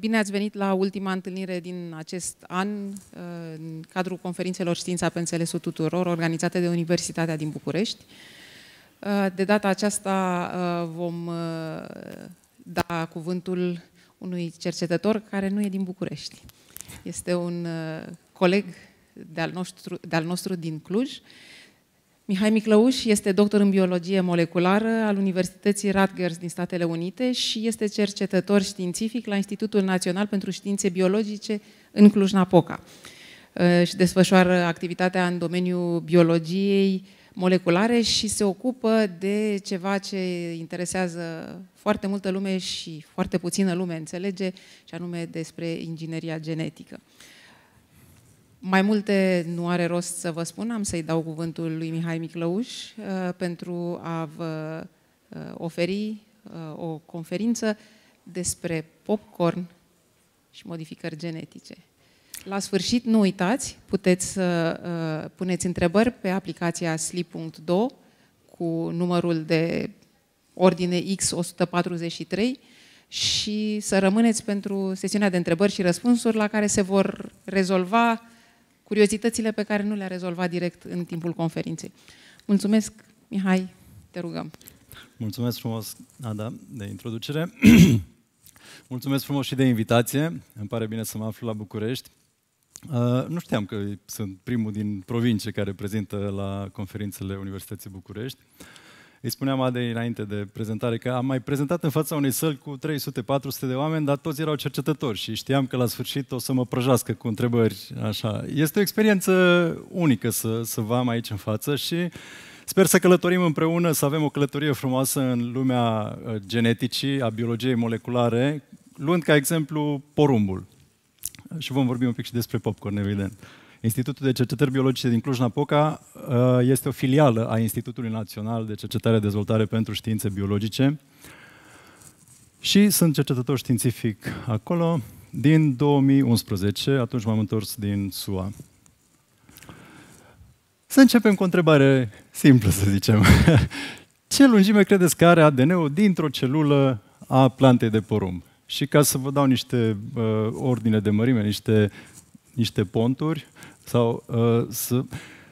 Bine ați venit la ultima întâlnire din acest an uh, în cadrul conferințelor Știința pe înțelesul tuturor organizate de Universitatea din București. Uh, de data aceasta uh, vom da cuvântul unui cercetător care nu e din București. Este un coleg de-al nostru, de nostru din Cluj, Mihai Miclăuș este doctor în biologie moleculară al Universității Rutgers din Statele Unite și este cercetător științific la Institutul Național pentru Științe Biologice în Cluj-Napoca uh, și desfășoară activitatea în domeniul biologiei moleculare și se ocupă de ceva ce interesează foarte multă lume și foarte puțină lume înțelege, și anume despre ingineria genetică. Mai multe nu are rost să vă spun, am să-i dau cuvântul lui Mihai Miclăuș uh, pentru a vă uh, oferi uh, o conferință despre popcorn și modificări genetice. La sfârșit, nu uitați, puteți să uh, puneți întrebări pe aplicația Sleep.do cu numărul de ordine X143 și să rămâneți pentru sesiunea de întrebări și răspunsuri la care se vor rezolva curiozitățile pe care nu le-a rezolvat direct în timpul conferinței. Mulțumesc, Mihai, te rugăm. Mulțumesc frumos, Ada, de introducere. Mulțumesc frumos și de invitație. Îmi pare bine să mă aflu la București. Uh, nu știam că sunt primul din provincie care prezintă la conferințele Universității București. Uh, îi spuneam de înainte de prezentare că am mai prezentat în fața unei săli cu 300-400 de oameni, dar toți erau cercetători și știam că la sfârșit o să mă prăjească cu întrebări. Așa. Este o experiență unică să, să vă am aici în față și Sper să călătorim împreună, să avem o călătorie frumoasă în lumea uh, geneticii, a biologiei moleculare, luând ca exemplu porumbul. Și vom vorbi un pic și despre popcorn, evident. Uh, Institutul de Cercetări Biologice din Cluj-Napoca uh, este o filială a Institutului Național de Cercetare Dezvoltare pentru Științe Biologice și sunt cercetător științific acolo din 2011, atunci m-am întors din SUA. Să începem cu o întrebare simplă, să zicem. Ce lungime credeți că are ADN-ul dintr-o celulă a plantei de porumb? Și ca să vă dau niște uh, ordine de mărime, niște, niște ponturi, sau uh, să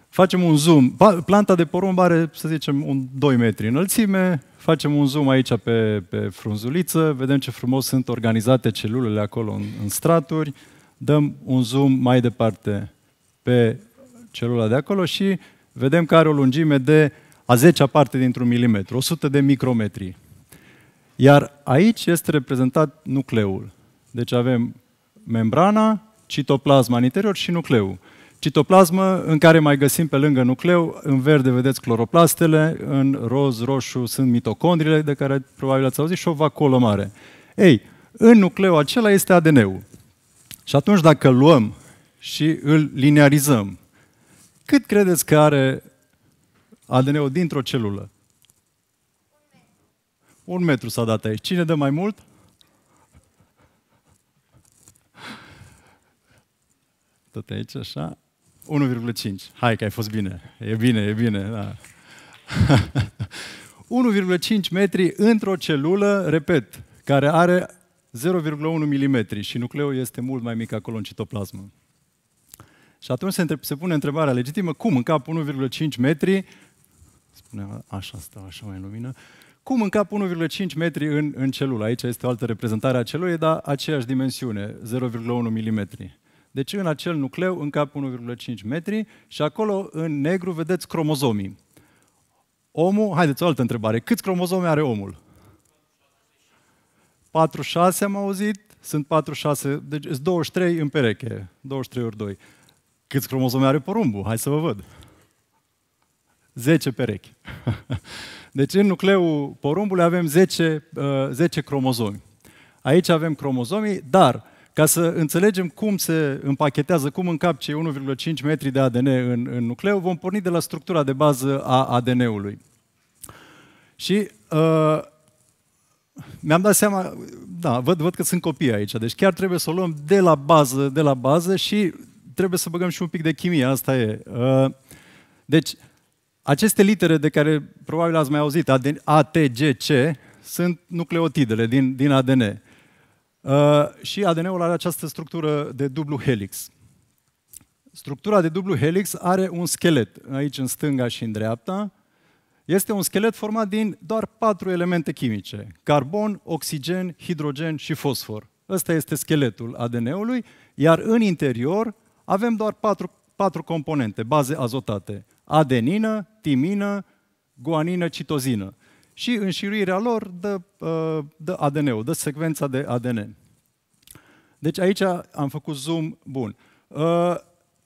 facem un zoom. Planta de porumb are, să zicem, un 2 metri înălțime, facem un zoom aici pe, pe frunzuliță, vedem ce frumos sunt organizate celulele acolo în, în straturi, dăm un zoom mai departe pe celula de acolo și vedem că are o lungime de a 10-a parte dintr-un milimetru, 100 de micrometri. Iar aici este reprezentat nucleul. Deci avem membrana, citoplasma în interior și nucleul. Citoplasmă, în care mai găsim pe lângă nucleu, în verde vedeți cloroplastele, în roz, roșu sunt mitocondriile, de care probabil ați auzit, și o vacolă mare. Ei, în nucleu acela este ADN-ul. Și atunci dacă luăm și îl linearizăm, cât credeți că are ADN-ul dintr-o celulă? Un metru s-a dat aici. Cine dă mai mult? Tot aici, așa. 1,5. Hai că ai fost bine. E bine, e bine, da. 1,5 metri într-o celulă, repet, care are 0,1 mm și nucleul este mult mai mic acolo în citoplasmă. Și atunci se, întreb, se pune întrebarea legitimă, cum în cap 1,5 metri, spune așa, stă așa mai în lumină, cum în cap 1,5 metri în, în celulă? Aici este o altă reprezentare a celulei, dar aceeași dimensiune, 0,1 mm. Deci în acel nucleu încap 1,5 metri și acolo în negru vedeți cromozomii. Omul, haideți o altă întrebare, câți cromozome are omul? 46 am auzit, sunt 46, deci sunt 23 în pereche, 23 ori 2. Câți cromozome are porumbul? Hai să vă văd. 10 perechi. Deci în nucleul porumbului avem 10, 10 uh, cromozomi. Aici avem cromozomii, dar ca să înțelegem cum se împachetează, cum încap cei 1,5 metri de ADN în, în nucleu, vom porni de la structura de bază a ADN-ului. Și uh, mi-am dat seama, da, văd, văd că sunt copii aici, deci chiar trebuie să o luăm de la bază, de la bază și trebuie să băgăm și un pic de chimie, asta e. Uh, deci, aceste litere de care probabil ați mai auzit, A, T, G, C, sunt nucleotidele din, din ADN. Uh, și ADN-ul are această structură de dublu helix. Structura de dublu helix are un schelet, aici în stânga și în dreapta. Este un schelet format din doar patru elemente chimice. Carbon, oxigen, hidrogen și fosfor. Ăsta este scheletul ADN-ului, iar în interior avem doar patru, patru componente, baze azotate. Adenină, timină, guanină, citozină și înșiruirea lor dă, uh, dă ADN-ul, dă secvența de ADN. Deci aici am făcut zoom bun. Uh,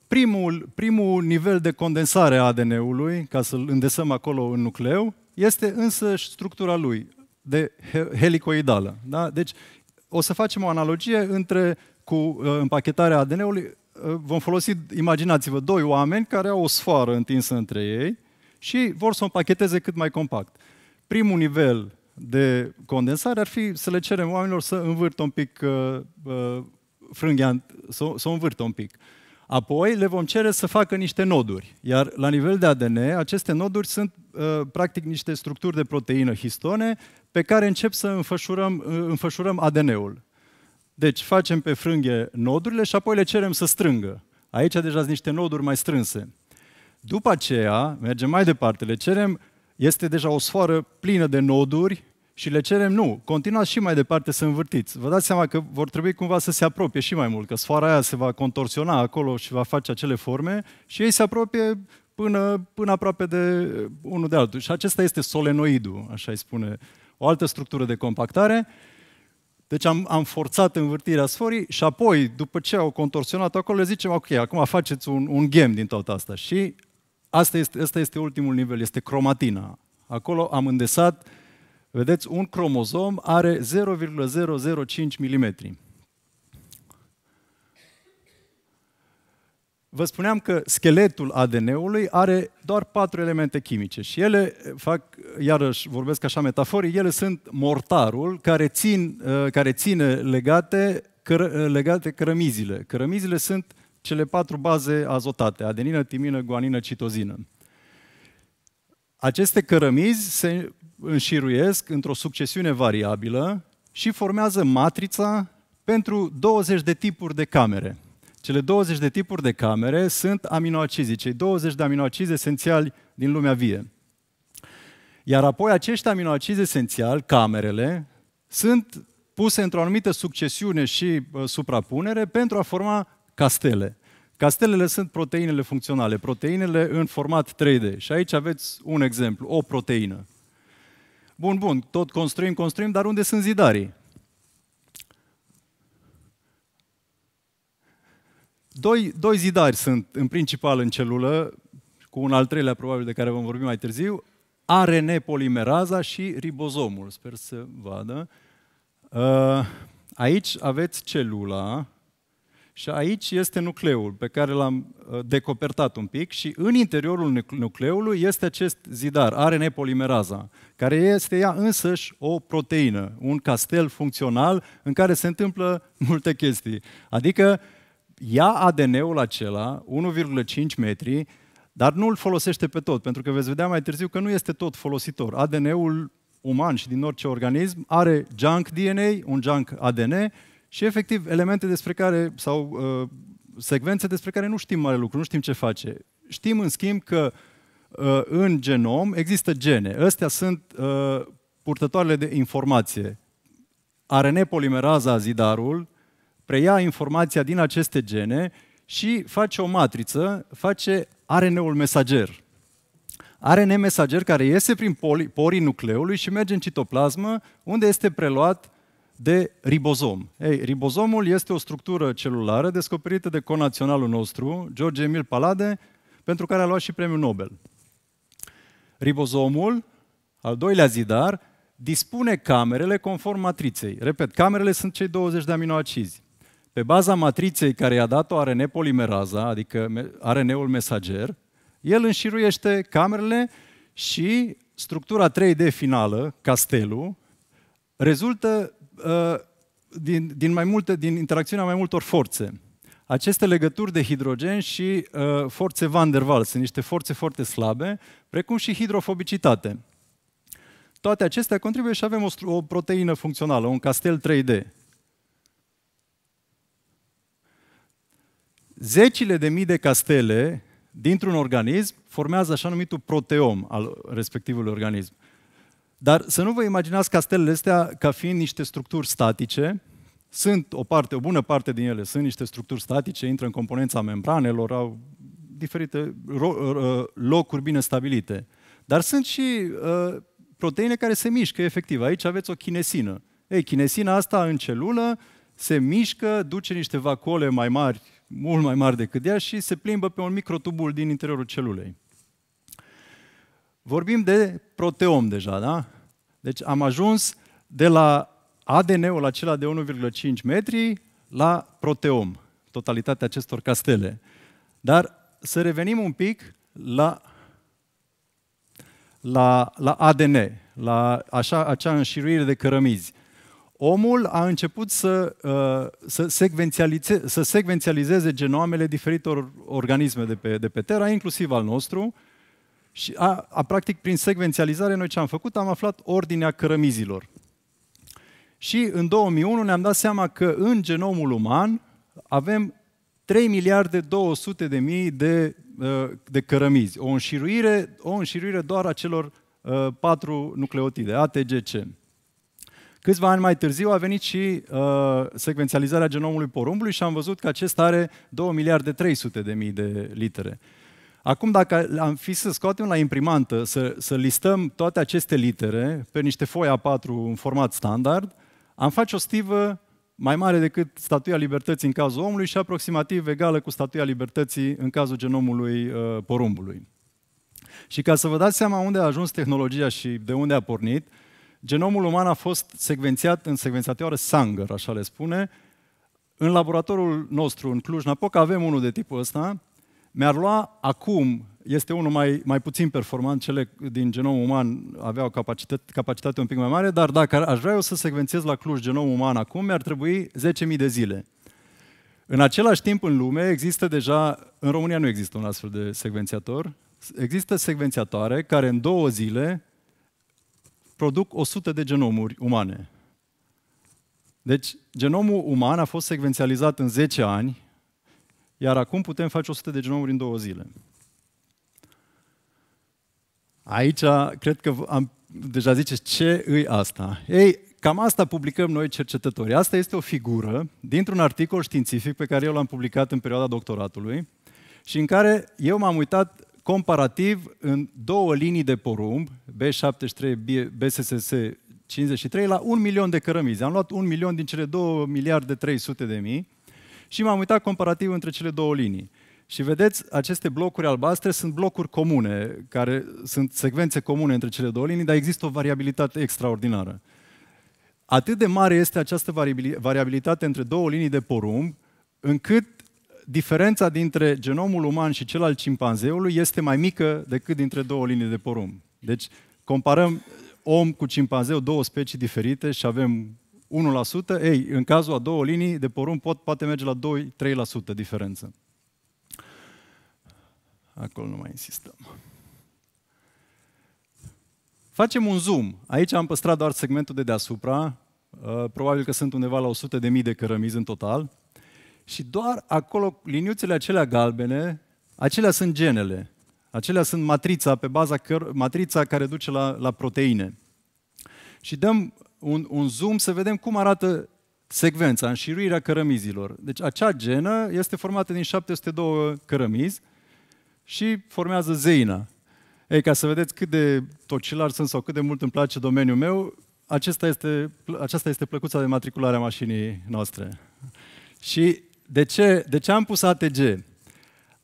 primul, primul nivel de condensare a ADN-ului, ca să-l îndesăm acolo în nucleu, este însă structura lui, de helicoidală. Da? Deci o să facem o analogie între cu uh, împachetarea ADN-ului. Vom folosi, imaginați-vă, doi oameni care au o sfoară întinsă între ei și vor să o împacheteze cât mai compact primul nivel de condensare ar fi să le cerem oamenilor să învârtă un pic uh, uh, frânghia, să, să o învârtă un pic. Apoi le vom cere să facă niște noduri, iar la nivel de ADN, aceste noduri sunt uh, practic niște structuri de proteină histone pe care încep să înfășurăm, uh, înfășurăm ADN-ul. Deci facem pe frânghe nodurile și apoi le cerem să strângă. Aici deja sunt niște noduri mai strânse. După aceea, mergem mai departe, le cerem este deja o sfoară plină de noduri și le cerem, nu, continuați și mai departe să învârtiți. Vă dați seama că vor trebui cumva să se apropie și mai mult, că sfoara aia se va contorsiona acolo și va face acele forme și ei se apropie până, până aproape de uh, unul de altul. Și acesta este solenoidul, așa îi spune, o altă structură de compactare. Deci am, am forțat învârtirea sforii și apoi, după ce au contorsionat acolo, le zicem, ok, acum faceți un, un gem din toată asta. Și Asta este, asta este ultimul nivel, este cromatina. Acolo am îndesat, vedeți, un cromozom are 0,005 mm. Vă spuneam că scheletul ADN-ului are doar patru elemente chimice și ele fac, iarăși vorbesc așa metaforii, ele sunt mortarul care, țin, uh, care ține legate, căr, legate cărămizile. Cărămizile sunt cele patru baze azotate, adenină, timină, guanină, citozină. Aceste cărămizi se înșiruiesc într-o succesiune variabilă și formează matrița pentru 20 de tipuri de camere. Cele 20 de tipuri de camere sunt aminoacizi, cei 20 de aminoacizi esențiali din lumea vie. Iar apoi acești aminoacizi esențiali, camerele, sunt puse într-o anumită succesiune și uh, suprapunere pentru a forma castele. Castelele sunt proteinele funcționale, proteinele în format 3D. Și aici aveți un exemplu, o proteină. Bun, bun, tot construim, construim, dar unde sunt zidarii? Doi, doi zidari sunt în principal în celulă, cu un al treilea probabil de care vom vorbi mai târziu, ARN polimeraza și ribozomul. Sper să vadă. Ă, aici aveți celula, și aici este nucleul pe care l-am uh, decopertat un pic și în interiorul nucleului este acest zidar, ARN polimeraza, care este ea însăși o proteină, un castel funcțional în care se întâmplă multe chestii. Adică ia ADN-ul acela, 1,5 metri, dar nu îl folosește pe tot, pentru că veți vedea mai târziu că nu este tot folositor. ADN-ul uman și din orice organism are junk DNA, un junk ADN și efectiv, elemente despre care, sau uh, secvențe despre care nu știm mare lucru, nu știm ce face. Știm, în schimb, că uh, în genom există gene. Astea sunt uh, purtătoarele de informație. ARN polimeraza, zidarul, preia informația din aceste gene și face o matriță, face ARN-ul mesager. ARN mesager care iese prin porii nucleului și merge în citoplasmă, unde este preluat de ribozom. Ei, ribozomul este o structură celulară descoperită de conaționalul nostru, George Emil Palade, pentru care a luat și premiul Nobel. Ribozomul, al doilea zidar, dispune camerele conform matriței. Repet, camerele sunt cei 20 de aminoacizi. Pe baza matriței care i-a dat-o ARN polimeraza, adică ARN-ul mesager, el înșiruiește camerele și structura 3D finală, castelul, rezultă Uh, din, din, mai multe, din interacțiunea mai multor forțe. Aceste legături de hidrogen și uh, forțe van der Waals sunt niște forțe foarte slabe, precum și hidrofobicitate. Toate acestea contribuie și avem o, o proteină funcțională, un castel 3D. Zecile de mii de castele dintr-un organism formează așa numitul proteom al respectivului organism. Uh, dar să nu vă imaginați castelele astea ca fiind niște structuri statice, sunt o parte, o bună parte din ele, sunt niște structuri statice, intră în componența membranelor, au diferite ro- locuri bine stabilite. Dar sunt și uh, proteine care se mișcă efectiv. Aici aveți o chinesină. Ei, chinesina asta în celulă se mișcă, duce niște vacole mai mari, mult mai mari decât ea și se plimbă pe un microtubul din interiorul celulei. Vorbim de proteom deja, da? Deci am ajuns de la ADN-ul acela de 1,5 metri la proteom, totalitatea acestor castele. Dar să revenim un pic la, la, la ADN, la așa, acea înșiruire de cărămizi. Omul a început să, uh, să, secvențialize, să secvențializeze genomele diferitor organisme de pe, de pe Terra, inclusiv al nostru, și a, a, practic, prin secvențializare, noi ce am făcut? Am aflat ordinea cărămizilor. Și în 2001 ne-am dat seama că în genomul uman avem 3 miliarde 200 de mii de, uh, de cărămizi. O înșiruire, o înșiruire doar a celor uh, patru nucleotide, ATGC. Câțiva ani mai târziu a venit și uh, secvențializarea genomului porumbului și am văzut că acesta are 2 miliarde 300 de mii de litere. Uh, Acum, dacă am fi să scoatem la imprimantă, să, să listăm toate aceste litere pe niște foi A4 în format standard, am face o stivă mai mare decât statuia libertății în cazul omului și aproximativ egală cu statuia libertății în cazul genomului uh, porumbului. Și ca să vă dați seama unde a ajuns tehnologia și de unde a pornit, genomul uman a fost secvențiat în secvențatoare Sanger, așa le spune. În laboratorul nostru, în Cluj-Napoca, avem unul de tipul ăsta, mi-ar lua acum, este unul mai, mai puțin performant, cele din genom uman aveau o capacitate, capacitate un pic mai mare, dar dacă aș vrea eu să secvențiez la Cluj genom uman acum, mi-ar trebui 10.000 de zile. În același timp, în lume, există deja, în România nu există un astfel de secvențiator, există secvențiatoare care în două zile produc 100 de genomuri umane. Deci, genomul uman a fost secvențializat în 10 ani iar acum putem face 100 de genomuri în două zile. Aici cred că am, deja ziceți ce îi asta. Ei, cam asta publicăm noi cercetători. Asta este o figură dintr-un articol științific pe care eu l-am publicat în perioada doctoratului și în care eu m-am uitat comparativ în două linii de porumb, B73, BSSS 53, la un milion de cărămizi. Am luat un milion din cele 2 miliarde 300 de mii și m-am uitat comparativ între cele două linii. Și vedeți, aceste blocuri albastre sunt blocuri comune, care sunt secvențe comune între cele două linii, dar există o variabilitate extraordinară. Atât de mare este această variabilitate între două linii de porumb, încât diferența dintre genomul uman și cel al cimpanzeului este mai mică decât dintre două linii de porumb. Deci comparăm om cu cimpanzeu, două specii diferite și avem 1%, ei, în cazul a două linii de porumb pot, poate merge la 2-3% diferență. Acolo nu mai insistăm. Facem un zoom. Aici am păstrat doar segmentul de deasupra, uh, probabil că sunt undeva la 100.000 de, de cărămizi în total, și doar acolo, liniuțele acelea galbene, acelea sunt genele, acelea sunt matrița, pe baza căr- matrița care duce la, la proteine. Și dăm un, un zoom să vedem cum arată secvența, înșiruirea cărămizilor. Deci acea genă este formată din 702 cărămizi și formează zeina. Ei, ca să vedeți cât de tocilar sunt sau cât de mult îmi place domeniul meu, acesta este, aceasta este plăcuța de matriculare a mașinii noastre. Și de ce, de ce am pus ATG?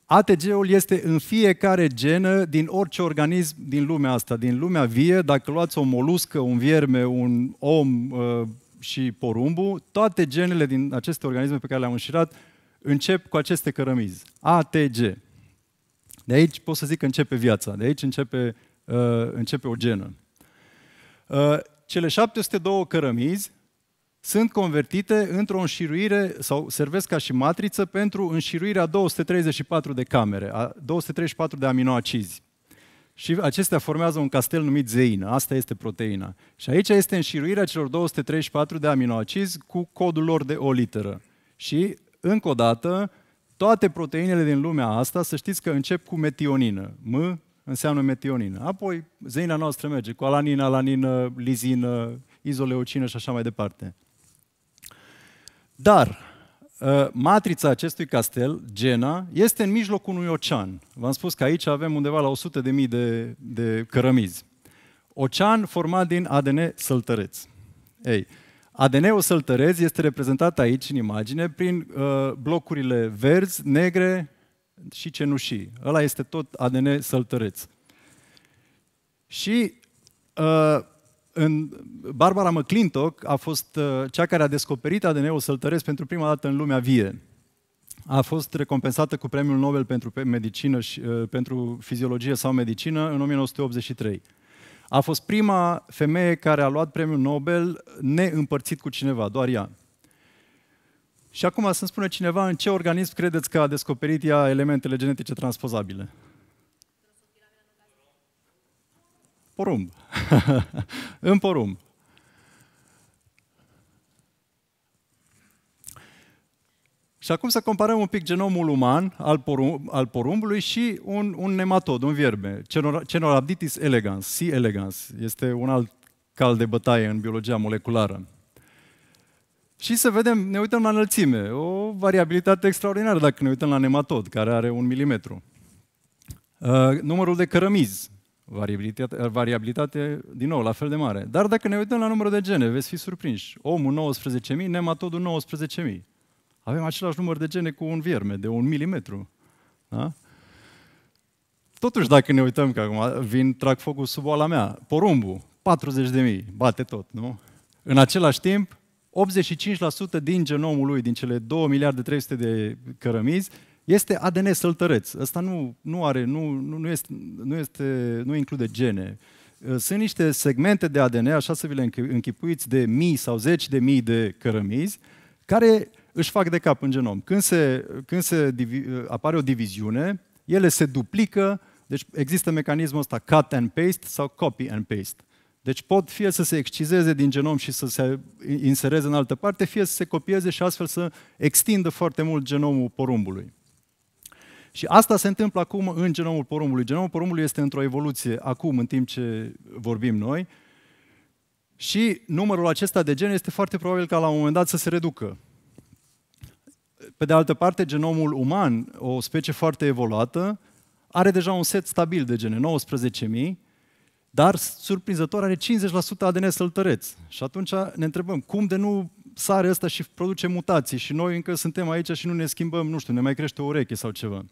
ATG-ul este în fiecare genă din orice organism din lumea asta, din lumea vie. Dacă luați o moluscă, un vierme, un om uh, și porumbul, toate genele din aceste organisme pe care le-am înșirat încep cu aceste cărămizi. ATG. De aici pot să zic că începe viața, de aici începe, uh, începe o genă. Uh, cele 702 cărămizi sunt convertite într-o înșiruire sau servesc ca și matriță pentru înșiruirea 234 de camere, a 234 de aminoacizi. Și acestea formează un castel numit zeină, asta este proteina. Și aici este înșiruirea celor 234 de aminoacizi cu codul lor de o literă. Și, încă o dată, toate proteinele din lumea asta, să știți că încep cu metionină. M înseamnă metionină. Apoi, zeina noastră merge cu alanină, alanină, lizină, izoleucină și așa mai departe. Dar uh, matrița acestui castel, Gena, este în mijlocul unui ocean. V-am spus că aici avem undeva la 100.000 de, de, de cărămizi. Ocean format din ADN săltăreț. Ei, ADN-ul săltăreț este reprezentat aici în imagine prin uh, blocurile verzi, negre și cenușii. Ăla este tot ADN săltăreț. Și uh, în Barbara McClintock a fost uh, cea care a descoperit ADN-ul săltăresc pentru prima dată în lumea vie. A fost recompensată cu premiul Nobel pentru medicină și uh, pentru fiziologie sau medicină în 1983. A fost prima femeie care a luat premiul Nobel neîmpărțit cu cineva, doar ea. Și acum să-mi spune cineva în ce organism credeți că a descoperit ea elementele genetice transpozabile. porumb. în porumb. Și acum să comparăm un pic genomul uman al, porumb, al porumbului și un, un nematod, un vierbe, Cenorhabditis elegans, C. elegans. Este un alt cal de bătaie în biologia moleculară. Și să vedem, ne uităm la înălțime, o variabilitate extraordinară dacă ne uităm la nematod, care are un milimetru. Uh, numărul de cărămizi, Variabilitate, variabilitate, din nou, la fel de mare. Dar dacă ne uităm la numărul de gene, veți fi surprinși. Omul 19.000, nematodul 19.000. Avem același număr de gene cu un vierme, de un milimetru. Da? Totuși, dacă ne uităm, că acum vin, trag focul sub oala mea, porumbul, 40.000, bate tot, nu? În același timp, 85% din genomul lui, din cele 2 miliarde 300 de cărămizi, este ADN săltăreț. Ăsta nu, nu are, nu, nu, nu, este, nu, este, nu include gene. Uh, sunt niște segmente de ADN, așa să vi le închipuiți, de mii sau zeci de mii de cărămizi, care își fac de cap în genom. Când, se, când se divi, uh, apare o diviziune, ele se duplică, deci există mecanismul ăsta cut and paste sau copy and paste. Deci pot fie să se excizeze din genom și să se insereze în altă parte, fie să se copieze și astfel să extindă foarte mult genomul porumbului. Și asta se întâmplă acum în genomul porumbului. Genomul porumbului este într-o evoluție acum, în timp ce vorbim noi. Și numărul acesta de gene este foarte probabil ca la un moment dat să se reducă. Pe de altă parte, genomul uman, o specie foarte evoluată, are deja un set stabil de gene, 19.000, dar, surprinzător, are 50% ADN săltăreț. Și atunci ne întrebăm, cum de nu sare asta și produce mutații și noi încă suntem aici și nu ne schimbăm, nu știu, ne mai crește o ureche sau ceva.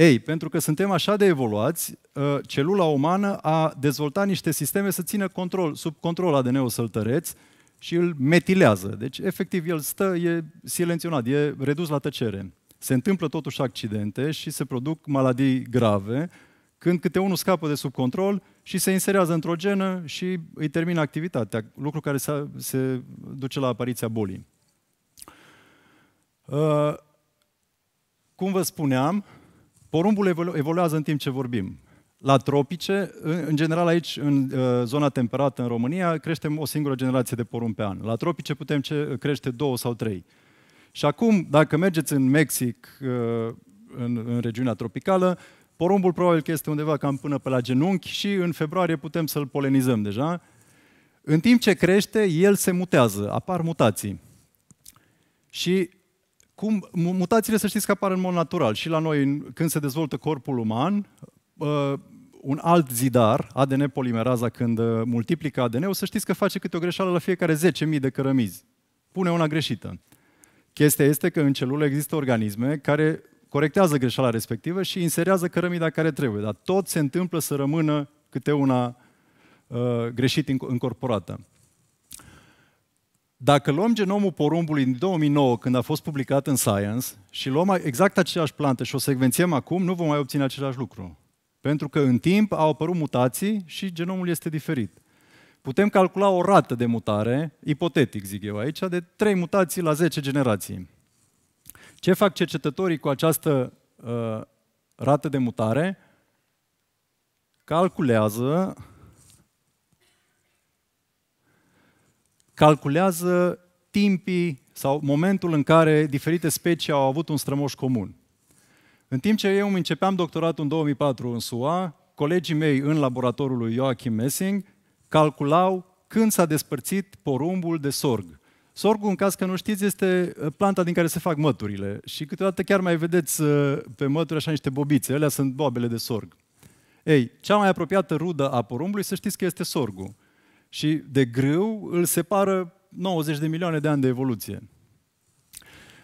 Ei, pentru că suntem așa de evoluați, ă, celula umană a dezvoltat niște sisteme să țină control, sub control ADN-ul săltăreț și îl metilează. Deci, efectiv, el stă, e silenționat, e redus la tăcere. Se întâmplă totuși accidente și se produc maladii grave, când câte unul scapă de sub control și se inserează într-o genă și îi termină activitatea, lucru care se duce la apariția bolii. Ă, cum vă spuneam, Porumbul evoluează în timp ce vorbim. La tropice, în general aici, în uh, zona temperată în România, creștem o singură generație de porumb pe an. La tropice putem crește două sau trei. Și acum, dacă mergeți în Mexic, uh, în, în regiunea tropicală, porumbul probabil că este undeva cam până pe la genunchi și în februarie putem să-l polenizăm deja. În timp ce crește, el se mutează, apar mutații. Și cum, mutațiile să știți că apar în mod natural și la noi când se dezvoltă corpul uman, uh, un alt zidar, ADN polimeraza, când uh, multiplică ADN-ul, să știți că face câte o greșeală la fiecare 10.000 de cărămizi. Pune una greșită. Chestia este că în celule există organisme care corectează greșeala respectivă și inserează cărămida care trebuie, dar tot se întâmplă să rămână câte una uh, greșit incorporată. Dacă luăm genomul porumbului din 2009, când a fost publicat în Science, și luăm exact aceeași plantă și o secvențiem acum, nu vom mai obține același lucru. Pentru că în timp au apărut mutații și genomul este diferit. Putem calcula o rată de mutare, ipotetic zic eu aici, de 3 mutații la 10 generații. Ce fac cercetătorii cu această uh, rată de mutare? Calculează calculează timpii sau momentul în care diferite specii au avut un strămoș comun. În timp ce eu îmi începeam doctoratul în 2004 în SUA, colegii mei în laboratorul lui Joachim Messing calculau când s-a despărțit porumbul de sorg. Sorgul, în caz că nu știți, este uh, planta din care se fac măturile și câteodată chiar mai vedeți uh, pe mături așa niște bobițe, alea sunt boabele de sorg. Ei, cea mai apropiată rudă a porumbului, să știți că este sorgul și de grâu îl separă 90 de milioane de ani de evoluție.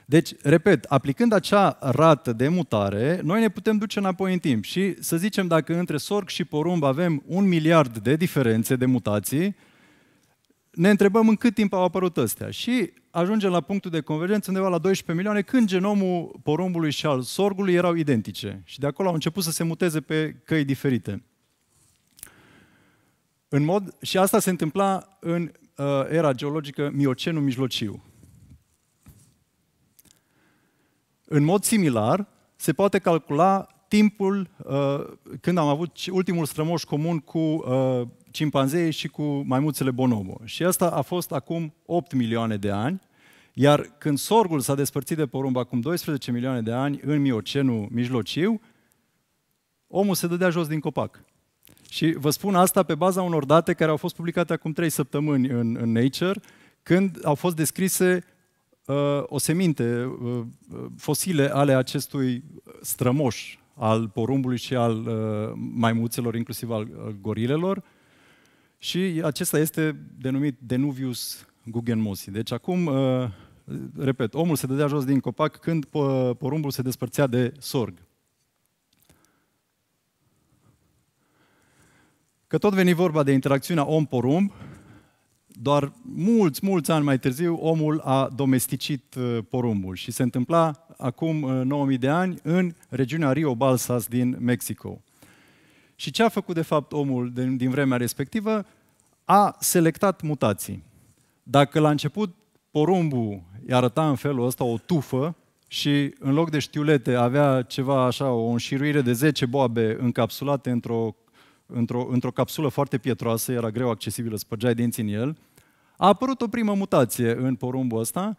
Deci, repet, aplicând acea rată de mutare, noi ne putem duce înapoi în timp și să zicem dacă între sorg și porumb avem un miliard de diferențe de mutații, ne întrebăm în cât timp au apărut astea și ajungem la punctul de convergență undeva la 12 milioane când genomul porumbului și al sorgului erau identice și de acolo au început să se muteze pe căi diferite. În mod, și asta se întâmpla în uh, era geologică Miocenul Mijlociu. În mod similar, se poate calcula timpul uh, când am avut ultimul strămoș comun cu uh, cimpanzeii și cu maimuțele bonobo. Și asta a fost acum 8 milioane de ani, iar când sorgul s-a despărțit de porumb acum 12 milioane de ani în Miocenul Mijlociu, omul se dădea jos din copac. Și vă spun asta pe baza unor date care au fost publicate acum trei săptămâni în, în Nature, când au fost descrise uh, seminte, uh, uh, fosile ale acestui strămoș al porumbului și al uh, maimuțelor, inclusiv al uh, gorilelor. Și acesta este denumit Denuvius Guggenmosi. Deci acum, uh, repet, omul se dădea jos din copac când porumbul se despărțea de sorg. Că tot veni vorba de interacțiunea om-porumb, doar mulți, mulți ani mai târziu, omul a domesticit uh, porumbul și se întâmpla acum 9000 uh, de ani în regiunea Rio Balsas din Mexico. Și ce a făcut de fapt omul din, din vremea respectivă? A selectat mutații. Dacă la început porumbul îi arăta în felul ăsta o tufă și în loc de știulete avea ceva așa, o înșiruire de 10 boabe încapsulate într-o într-o, într capsulă foarte pietroasă, era greu accesibilă, spărgeai dinții în el, a apărut o primă mutație în porumbul ăsta,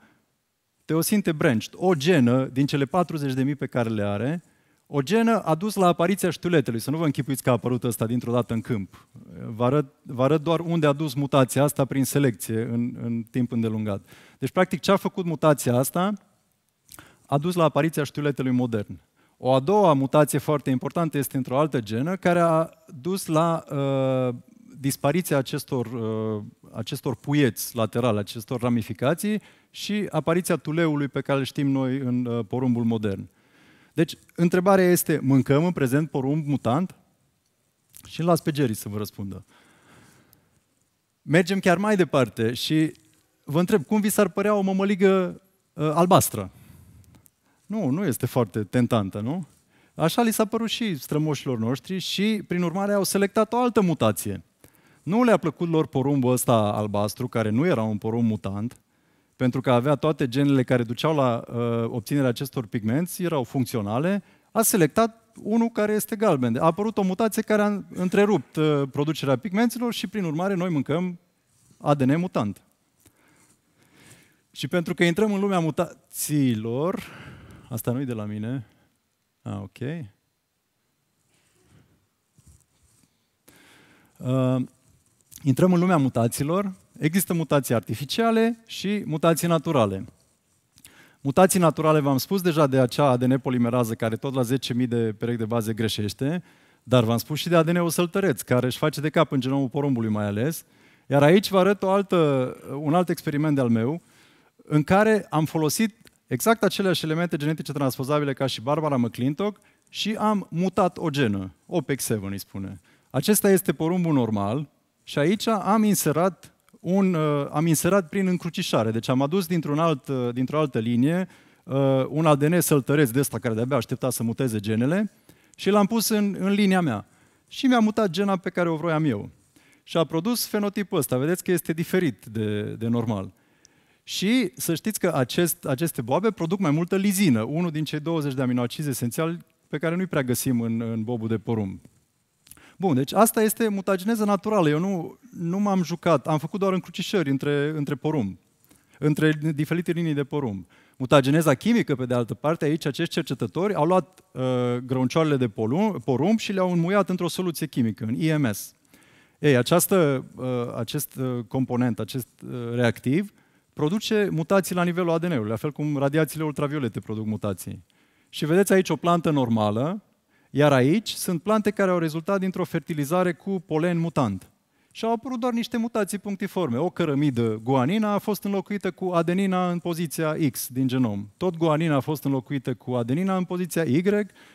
Teosinte Branched, o genă din cele 40.000 pe care le are, o genă a dus la apariția ștuletelui, Să nu vă închipuiți că a apărut ăsta dintr-o dată în câmp. Vă arăt, vă arăt doar unde a dus mutația asta prin selecție în, în timp îndelungat. Deci, practic, ce a făcut mutația asta a dus la apariția ștuletelui modern. O a doua mutație foarte importantă este într-o altă genă care a dus la uh, dispariția acestor, uh, acestor puieți laterale, acestor ramificații și apariția tuleului pe care îl știm noi în uh, porumbul modern. Deci, întrebarea este, mâncăm în prezent porumb mutant? Și las pe Jerry să vă răspundă. Mergem chiar mai departe și vă întreb, cum vi s-ar părea o mămăligă uh, albastră? Nu, nu este foarte tentantă, nu? Așa li s-a părut și strămoșilor noștri și, prin urmare, au selectat o altă mutație. Nu le-a plăcut lor porumbul ăsta albastru, care nu era un porumb mutant, pentru că avea toate genele care duceau la uh, obținerea acestor pigmenți, erau funcționale, a selectat unul care este galben. A apărut o mutație care a întrerupt uh, producerea pigmenților și, prin urmare, noi mâncăm ADN mutant. Și pentru că intrăm în lumea mutațiilor, Asta nu e de la mine. A, ok. Uh, intrăm în lumea mutațiilor. Există mutații artificiale și mutații naturale. Mutații naturale, v-am spus deja de acea ADN polimerază care tot la 10.000 de perechi de baze greșește, dar v-am spus și de ADN-ul săltăreț, care își face de cap în genomul porumbului mai ales. Iar aici vă arăt o altă, un alt experiment al meu, în care am folosit exact aceleași elemente genetice transpozabile ca și Barbara McClintock și am mutat o genă, OPEC7 îi spune. Acesta este porumbul normal și aici am inserat, un, uh, am inserat prin încrucișare, deci am adus dintr-un alt, uh, dintr-o altă linie uh, un ADN săltăresc de ăsta care de-abia aștepta să muteze genele și l-am pus în, în linia mea. Și mi-a mutat gena pe care o vroiam eu. Și a produs fenotipul ăsta. Vedeți că este diferit de, de normal. Și să știți că acest, aceste boabe produc mai multă lizină, unul din cei 20 de aminoacizi esențiali pe care nu-i prea găsim în, în bobul de porumb. Bun, deci asta este mutageneză naturală. Eu nu, nu m-am jucat, am făcut doar încrucișări între, între porumb, între diferite linii de porumb. Mutageneza chimică, pe de altă parte, aici acești cercetători au luat uh, grăuncioarele de porumb, și le-au înmuiat într-o soluție chimică, în IMS. Ei, această, uh, acest uh, component, acest uh, reactiv, uh, produce mutații la nivelul ADN-ului, la fel cum radiațiile ultraviolete produc mutații. Și vedeți aici o plantă normală, iar aici sunt plante care au rezultat dintr-o fertilizare cu polen mutant. Și au apărut doar niște mutații punctiforme. O cărămidă, guanina, a fost înlocuită cu adenina în poziția X din genom. Tot guanina a fost înlocuită cu adenina în poziția Y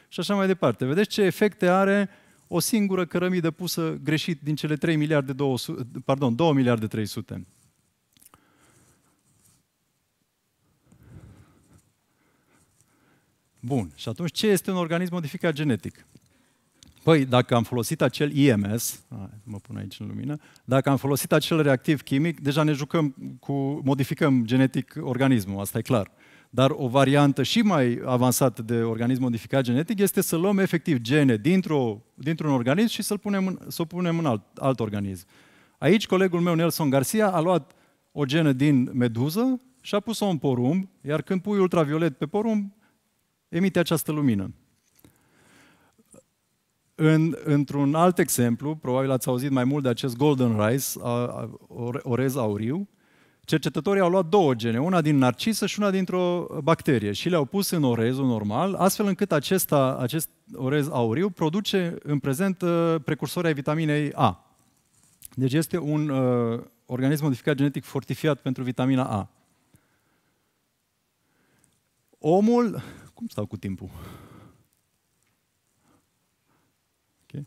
și așa mai departe. Vedeți ce efecte are o singură cărămidă pusă greșit din cele 3 miliarde 200, pardon, 2 miliarde 300. Bun, și atunci ce este un organism modificat genetic? Păi, dacă am folosit acel IMS, mă pun aici în lumină, dacă am folosit acel reactiv chimic, deja ne jucăm cu, modificăm genetic organismul, asta e clar. Dar o variantă și mai avansată de organism modificat genetic este să luăm efectiv gene dintr-o, dintr-un organism și să-l punem în, să punem în alt, alt organism. Aici colegul meu, Nelson Garcia, a luat o genă din meduză și a pus-o în porumb, iar când pui ultraviolet pe porumb, emite această lumină. În, într-un alt exemplu, probabil ați auzit mai mult de acest golden rice, a, a, orez auriu, cercetătorii au luat două gene, una din narcisă și una dintr-o bacterie și le-au pus în orezul normal, astfel încât acesta, acest orez auriu produce în prezent uh, precursori ai vitaminei A. Deci este un uh, organism modificat genetic fortificat pentru vitamina A. Omul cum stau cu timpul? Ok.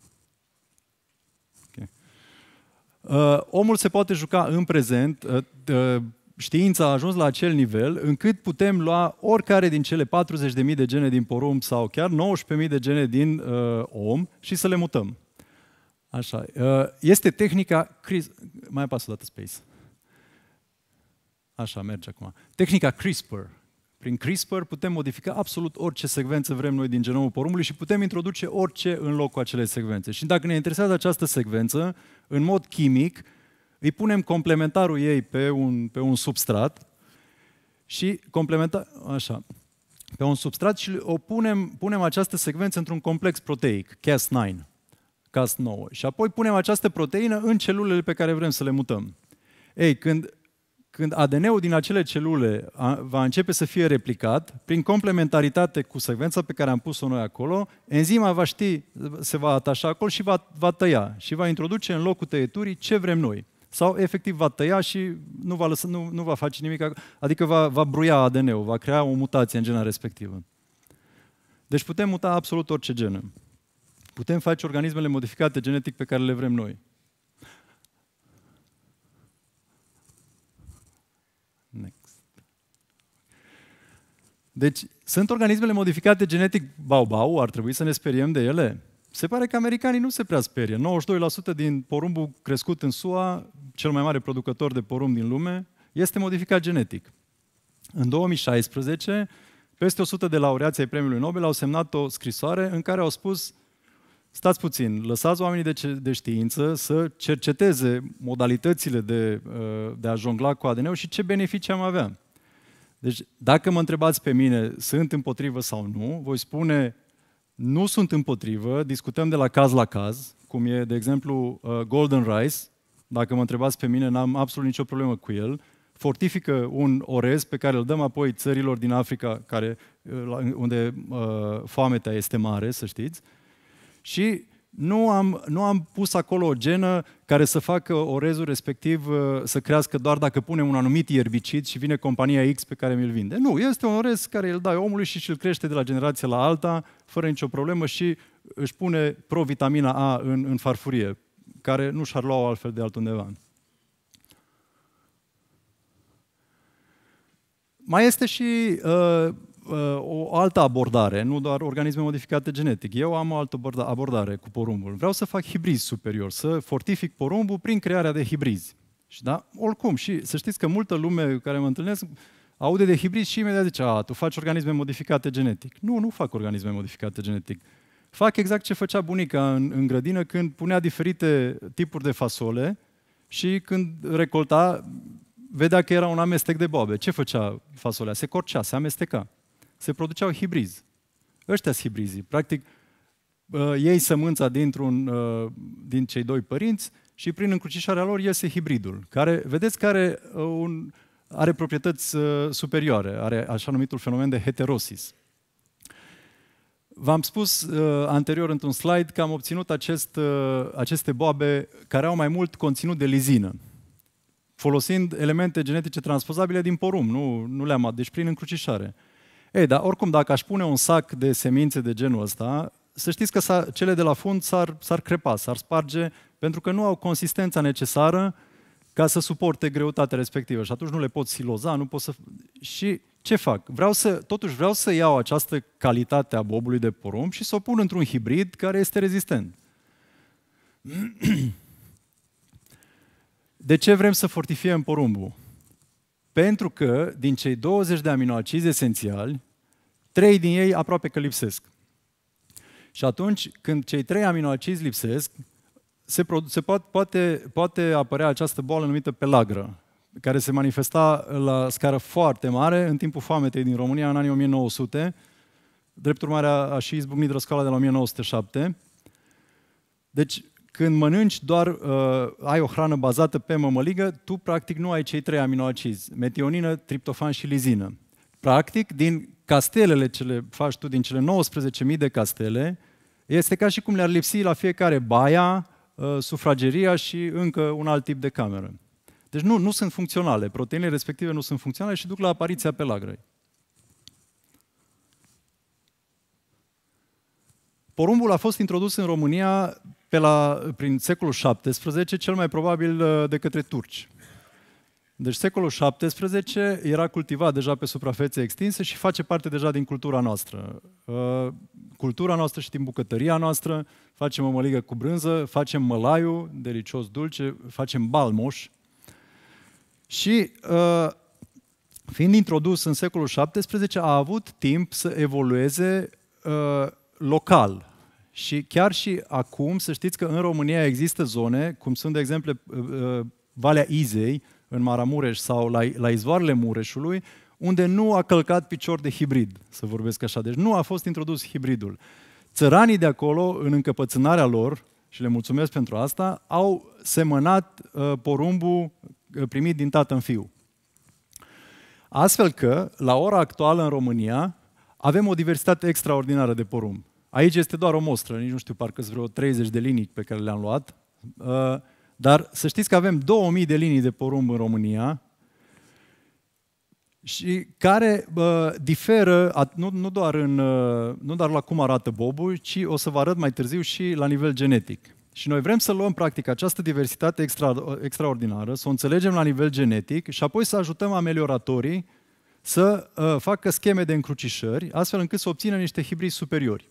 okay. Uh, omul se poate juca în prezent, uh, uh, știința a ajuns la acel nivel încât putem lua oricare din cele 40.000 de gene din porumb sau chiar 19.000 de gene din uh, om și să le mutăm. Așa. Uh, este tehnica... Cris- Mai apasă o dată space. Așa, merge acum. Tehnica CRISPR prin CRISPR putem modifica absolut orice secvență vrem noi din genomul porumbului și putem introduce orice în locul acelei secvențe. Și dacă ne interesează această secvență, în mod chimic, îi punem complementarul ei pe un, pe un substrat și complementar, așa, pe un substrat și o punem, punem această secvență într-un complex proteic, Cas9, Cas9. Și apoi punem această proteină în celulele pe care vrem să le mutăm. Ei, când când ADN-ul din acele celule va începe să fie replicat, prin complementaritate cu secvența pe care am pus-o noi acolo, enzima va ști, se va atașa acolo și va, va tăia și va introduce în locul tăieturii ce vrem noi. Sau efectiv va tăia și nu va, lăsa, nu, nu va face nimic, adică va, va bruia ADN-ul, va crea o mutație în gena respectivă. Deci putem muta absolut orice gen. Putem face organismele modificate genetic pe care le vrem noi. Deci, sunt organismele modificate genetic, bau-bau, ar trebui să ne speriem de ele? Se pare că americanii nu se prea sperie. 92% din porumbul crescut în SUA, cel mai mare producător de porumb din lume, este modificat genetic. În 2016, peste 100 de laureați ai Premiului Nobel au semnat o scrisoare în care au spus stați puțin, lăsați oamenii de, ce, de știință să cerceteze modalitățile de, uh, de a jongla cu ADN-ul și ce beneficii am avea. Deci, dacă mă întrebați pe mine, sunt împotrivă sau nu, voi spune, nu sunt împotrivă, discutăm de la caz la caz, cum e, de exemplu, uh, Golden Rice, dacă mă întrebați pe mine, n-am absolut nicio problemă cu el, fortifică un orez pe care îl dăm apoi țărilor din Africa, care, uh, unde uh, foametea este mare, să știți, și nu am, nu am pus acolo o genă care să facă orezul respectiv uh, să crească doar dacă pune un anumit ierbicid și vine compania X pe care mi-l vinde. Nu, este un orez care îl dai omului și îl crește de la generație la alta fără nicio problemă și își pune provitamina A în, în farfurie, care nu și-ar lua altfel de altundeva. Mai este și uh, Uh, o altă abordare, nu doar organisme modificate genetic. Eu am o altă abordare cu porumbul. Vreau să fac hibriz superior, să fortific porumbul prin crearea de hibrizi. Și da, oricum, și să știți că multă lume care mă întâlnesc aude de hibrizi și imediat zice, a, tu faci organisme modificate genetic. Nu, nu fac organisme modificate genetic. Fac exact ce făcea bunica în, în grădină când punea diferite tipuri de fasole și când recolta, vedea că era un amestec de boabe. Ce făcea fasolea? Se corcea, se amesteca se produceau hibrizi. Ăștia sunt hibrizii. Practic, uh, ei sămânța dintr-un, uh, din cei doi părinți și prin încrucișarea lor iese hibridul, care, vedeți, care uh, un, are proprietăți superioare, are așa numitul fenomen de heterosis. V-am spus uh, anterior într-un slide că am obținut acest, uh, aceste boabe care au mai mult conținut de lizină, folosind elemente genetice transpozabile din porum, nu, nu le-am, deci prin încrucișare. Uh, ei, dar oricum, dacă aș pune un sac de semințe de genul ăsta, să știți că cele de la fund s-ar, s-ar crepa, s-ar sparge, pentru că nu au consistența necesară ca să suporte greutatea respectivă și atunci nu le pot siloza, nu pot să... Și ce fac? Vreau să, totuși vreau să iau această calitate a bobului de porumb și să o pun într-un hibrid care este rezistent. De ce vrem să fortifiem porumbul? Pentru că din cei 20 de aminoacizi esențiali, trei din ei aproape că lipsesc. Și atunci când cei trei aminoacizi lipsesc, se, produ- se poate, poate, poate apărea această boală numită pelagră, care se manifesta la scară foarte mare în timpul foametei din România în anii 1900, drept urmare a, a și izbucnit răscoala de la 1907. Deci, când mănânci doar, uh, ai o hrană bazată pe mămăligă, tu practic nu ai cei trei aminoacizi, metionină, triptofan și lizină. Practic, din castelele ce le faci tu din cele 19.000 de castele, este ca și cum le-ar lipsi la fiecare baia, ă, sufrageria și încă un alt tip de cameră. Deci nu, nu sunt funcționale, proteinele respective nu sunt funcționale și duc la apariția pelagrei. Porumbul a fost introdus în România pe la, prin secolul XVII, cel mai probabil ă, de către turci. Deci secolul XVII era cultivat deja pe suprafețe extinse și face parte deja din cultura noastră. Uh, cultura noastră și din bucătăria noastră, facem o măligă cu brânză, facem mălaiu, delicios dulce, facem balmoș. Și uh, fiind introdus în secolul XVII, a avut timp să evolueze uh, local, și chiar și acum, să știți că în România există zone, cum sunt, de exemplu, Valea Izei, în Maramureș sau la, la izvoarele Mureșului, unde nu a călcat picior de hibrid, să vorbesc așa. Deci nu a fost introdus hibridul. Țăranii de acolo, în încăpățânarea lor, și le mulțumesc pentru asta, au semănat uh, porumbul uh, primit din tată în fiu. Astfel că, la ora actuală în România, avem o diversitate extraordinară de porumb. Aici este doar o mostră, nici nu știu, parcă sunt vreo 30 de linii pe care le-am luat. Uh, dar să știți că avem 2000 de linii de porumb în România și care uh, diferă nu, nu, doar în, uh, nu doar la cum arată bobul, ci o să vă arăt mai târziu și la nivel genetic. Și noi vrem să luăm, practic, această diversitate extra, ă, extraordinară, să o înțelegem la nivel genetic și apoi să ajutăm amelioratorii să uh, facă scheme de încrucișări, astfel încât să obțină niște hibrizi superiori.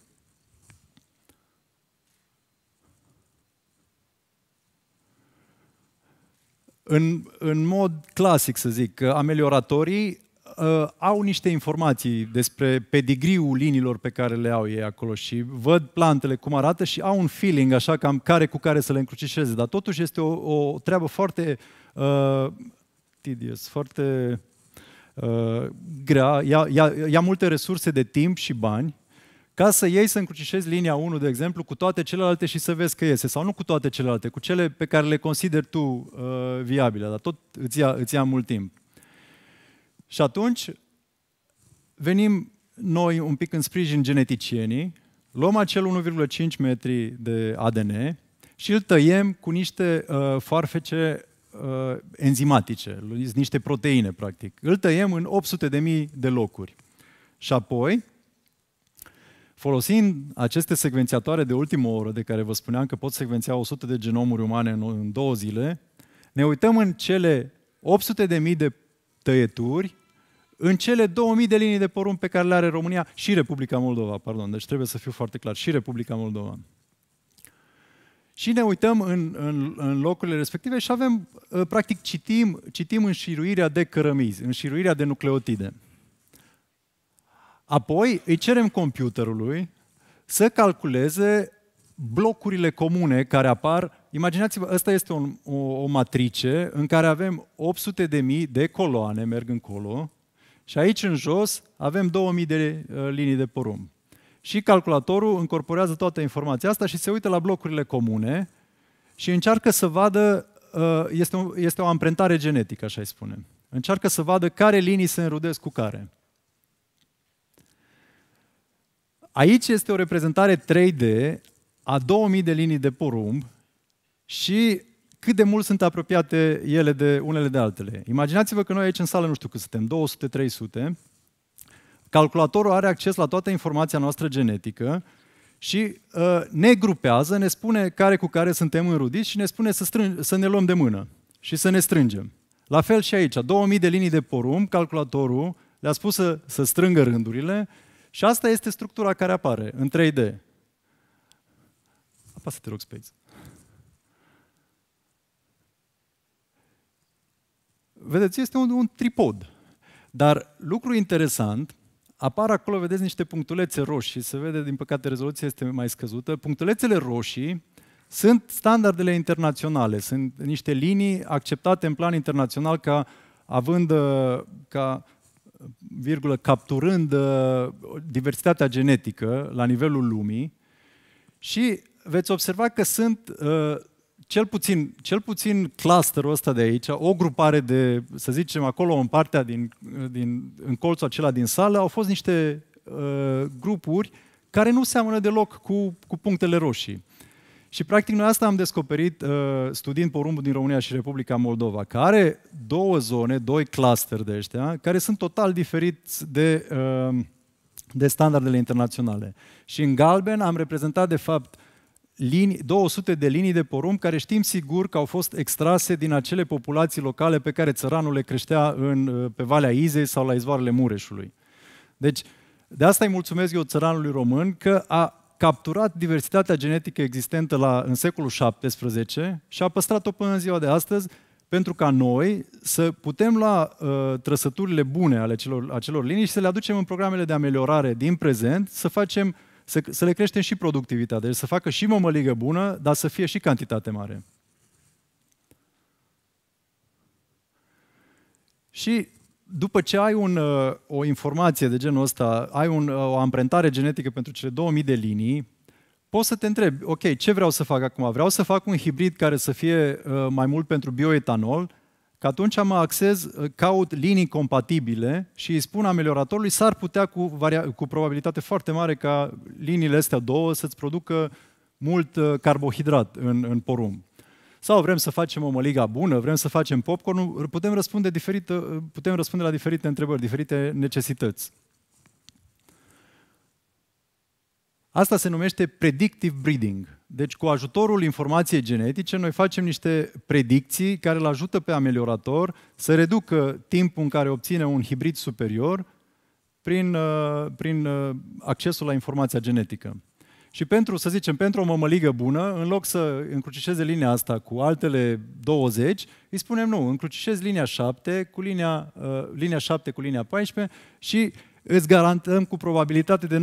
În, în mod clasic, să zic, amelioratorii uh, au niște informații despre pedigriul liniilor pe care le au ei acolo și văd plantele cum arată și au un feeling așa cam care cu care să le încrucișeze. Dar totuși este o, o treabă foarte uh, tedious, foarte uh, grea, ia, ia, ia multe resurse de timp și bani ca să iei să încrucișezi linia 1, de exemplu, cu toate celelalte și să vezi că iese, sau nu cu toate celelalte, cu cele pe care le consideri tu uh, viabile, dar tot îți ia, îți ia mult timp. Și atunci venim noi un pic în sprijin geneticienii, luăm acel 1,5 metri de ADN și îl tăiem cu niște uh, farfece uh, enzimatice, niște proteine, practic. Îl tăiem în 800.000 de locuri. Și apoi, Folosind aceste secvențiatoare de ultimă oră, de care vă spuneam că pot secvenția 100 de genomuri umane în, în două zile, ne uităm în cele 800 de mii de tăieturi, în cele 2000 de linii de porumb pe care le are România și Republica Moldova, pardon, deci trebuie să fiu foarte clar, și Republica Moldova. Și ne uităm în, în, în locurile respective și avem, uh, practic, citim, citim înșiruirea de cărămizi, înșiruirea de nucleotide. Apoi îi cerem computerului să calculeze blocurile comune care apar. Imaginați-vă, asta este un, o, o matrice în care avem 800 de mii de coloane, merg încolo, și aici în jos avem 2000 de uh, linii de porumb. Și calculatorul încorporează toată informația asta și se uită la blocurile comune și încearcă să vadă, uh, este, o, este o amprentare genetică, așa i spune, încearcă să vadă care linii se înrudesc cu care. Aici este o reprezentare 3D a 2000 de linii de porumb și cât de mult sunt apropiate ele de unele de altele. Imaginați-vă că noi aici în sală, nu știu cât suntem, 200-300, calculatorul are acces la toată informația noastră genetică și uh, ne grupează, ne spune care cu care suntem înrudiți și ne spune să, strâng- să ne luăm de mână și să ne strângem. La fel și aici, 2000 de linii de porumb, calculatorul le-a spus să, să strângă rândurile și asta este structura care apare în 3D. Apasă, te rog, space. Vedeți, este un, un tripod. Dar lucru interesant, apar acolo, vedeți, niște punctulețe roșii. Se vede, din păcate, rezoluția este mai scăzută. Punctulețele roșii sunt standardele internaționale, sunt niște linii acceptate în plan internațional ca având uh, ca virgulă, capturând uh, diversitatea genetică la nivelul lumii și veți observa că sunt uh, cel puțin, cel puțin clusterul ăsta de aici, o grupare de, să zicem, acolo în partea din, din în colțul acela din sală, au fost niște uh, grupuri care nu seamănă deloc cu, cu punctele roșii. Și practic noi asta am descoperit uh, studiind porumbul din România și Republica Moldova, care două zone, doi cluster de ăștia, care sunt total diferiți de, uh, de standardele internaționale. Și în galben am reprezentat de fapt linii, 200 de linii de porumb care știm sigur că au fost extrase din acele populații locale pe care țăranul le creștea în, uh, pe Valea Izei sau la izvoarele Mureșului. Deci, de asta îi mulțumesc eu țăranului român că a capturat diversitatea genetică existentă la, în secolul XVII și a păstrat-o până în ziua de astăzi pentru ca noi să putem lua uh, trăsăturile bune ale celor, acelor linii și să le aducem în programele de ameliorare din prezent, să facem să, să le creștem și productivitatea, deci să facă și mămăligă bună, dar să fie și cantitate mare. Și după ce ai un, uh, o informație de genul ăsta, ai un, uh, o amprentare genetică pentru cele 2000 de linii, poți să te întrebi, ok, ce vreau să fac acum? Vreau să fac un hibrid care să fie uh, mai mult pentru bioetanol, că atunci mă acces caut linii compatibile și îi spun amelioratorului, s-ar putea cu, varia- cu probabilitate foarte mare ca liniile astea două să-ți producă mult carbohidrat în, în porumb sau vrem să facem o măliga bună, vrem să facem popcorn, putem răspunde, diferită, putem răspunde la diferite întrebări, diferite necesități. Asta se numește predictive breeding. Deci cu ajutorul informației genetice noi facem niște predicții care îl ajută pe ameliorator să reducă timpul în care obține un hibrid superior prin, uh, prin uh, accesul la informația genetică. Și pentru, să zicem, pentru o mămăligă bună, în loc să încrucișeze linia asta cu altele 20, îi spunem nu, încrucișezi linia 7 cu linia, uh, linia 7 cu linia 14 și îți garantăm cu probabilitate de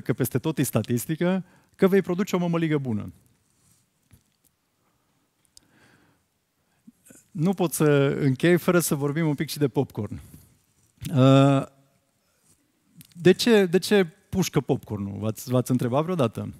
95% că peste tot e statistică, că vei produce o mămăligă bună. Nu pot să închei fără să vorbim un pic și de popcorn. Uh, de ce, de ce pușcă popcornul? V-ați, v-ați întrebat vreodată?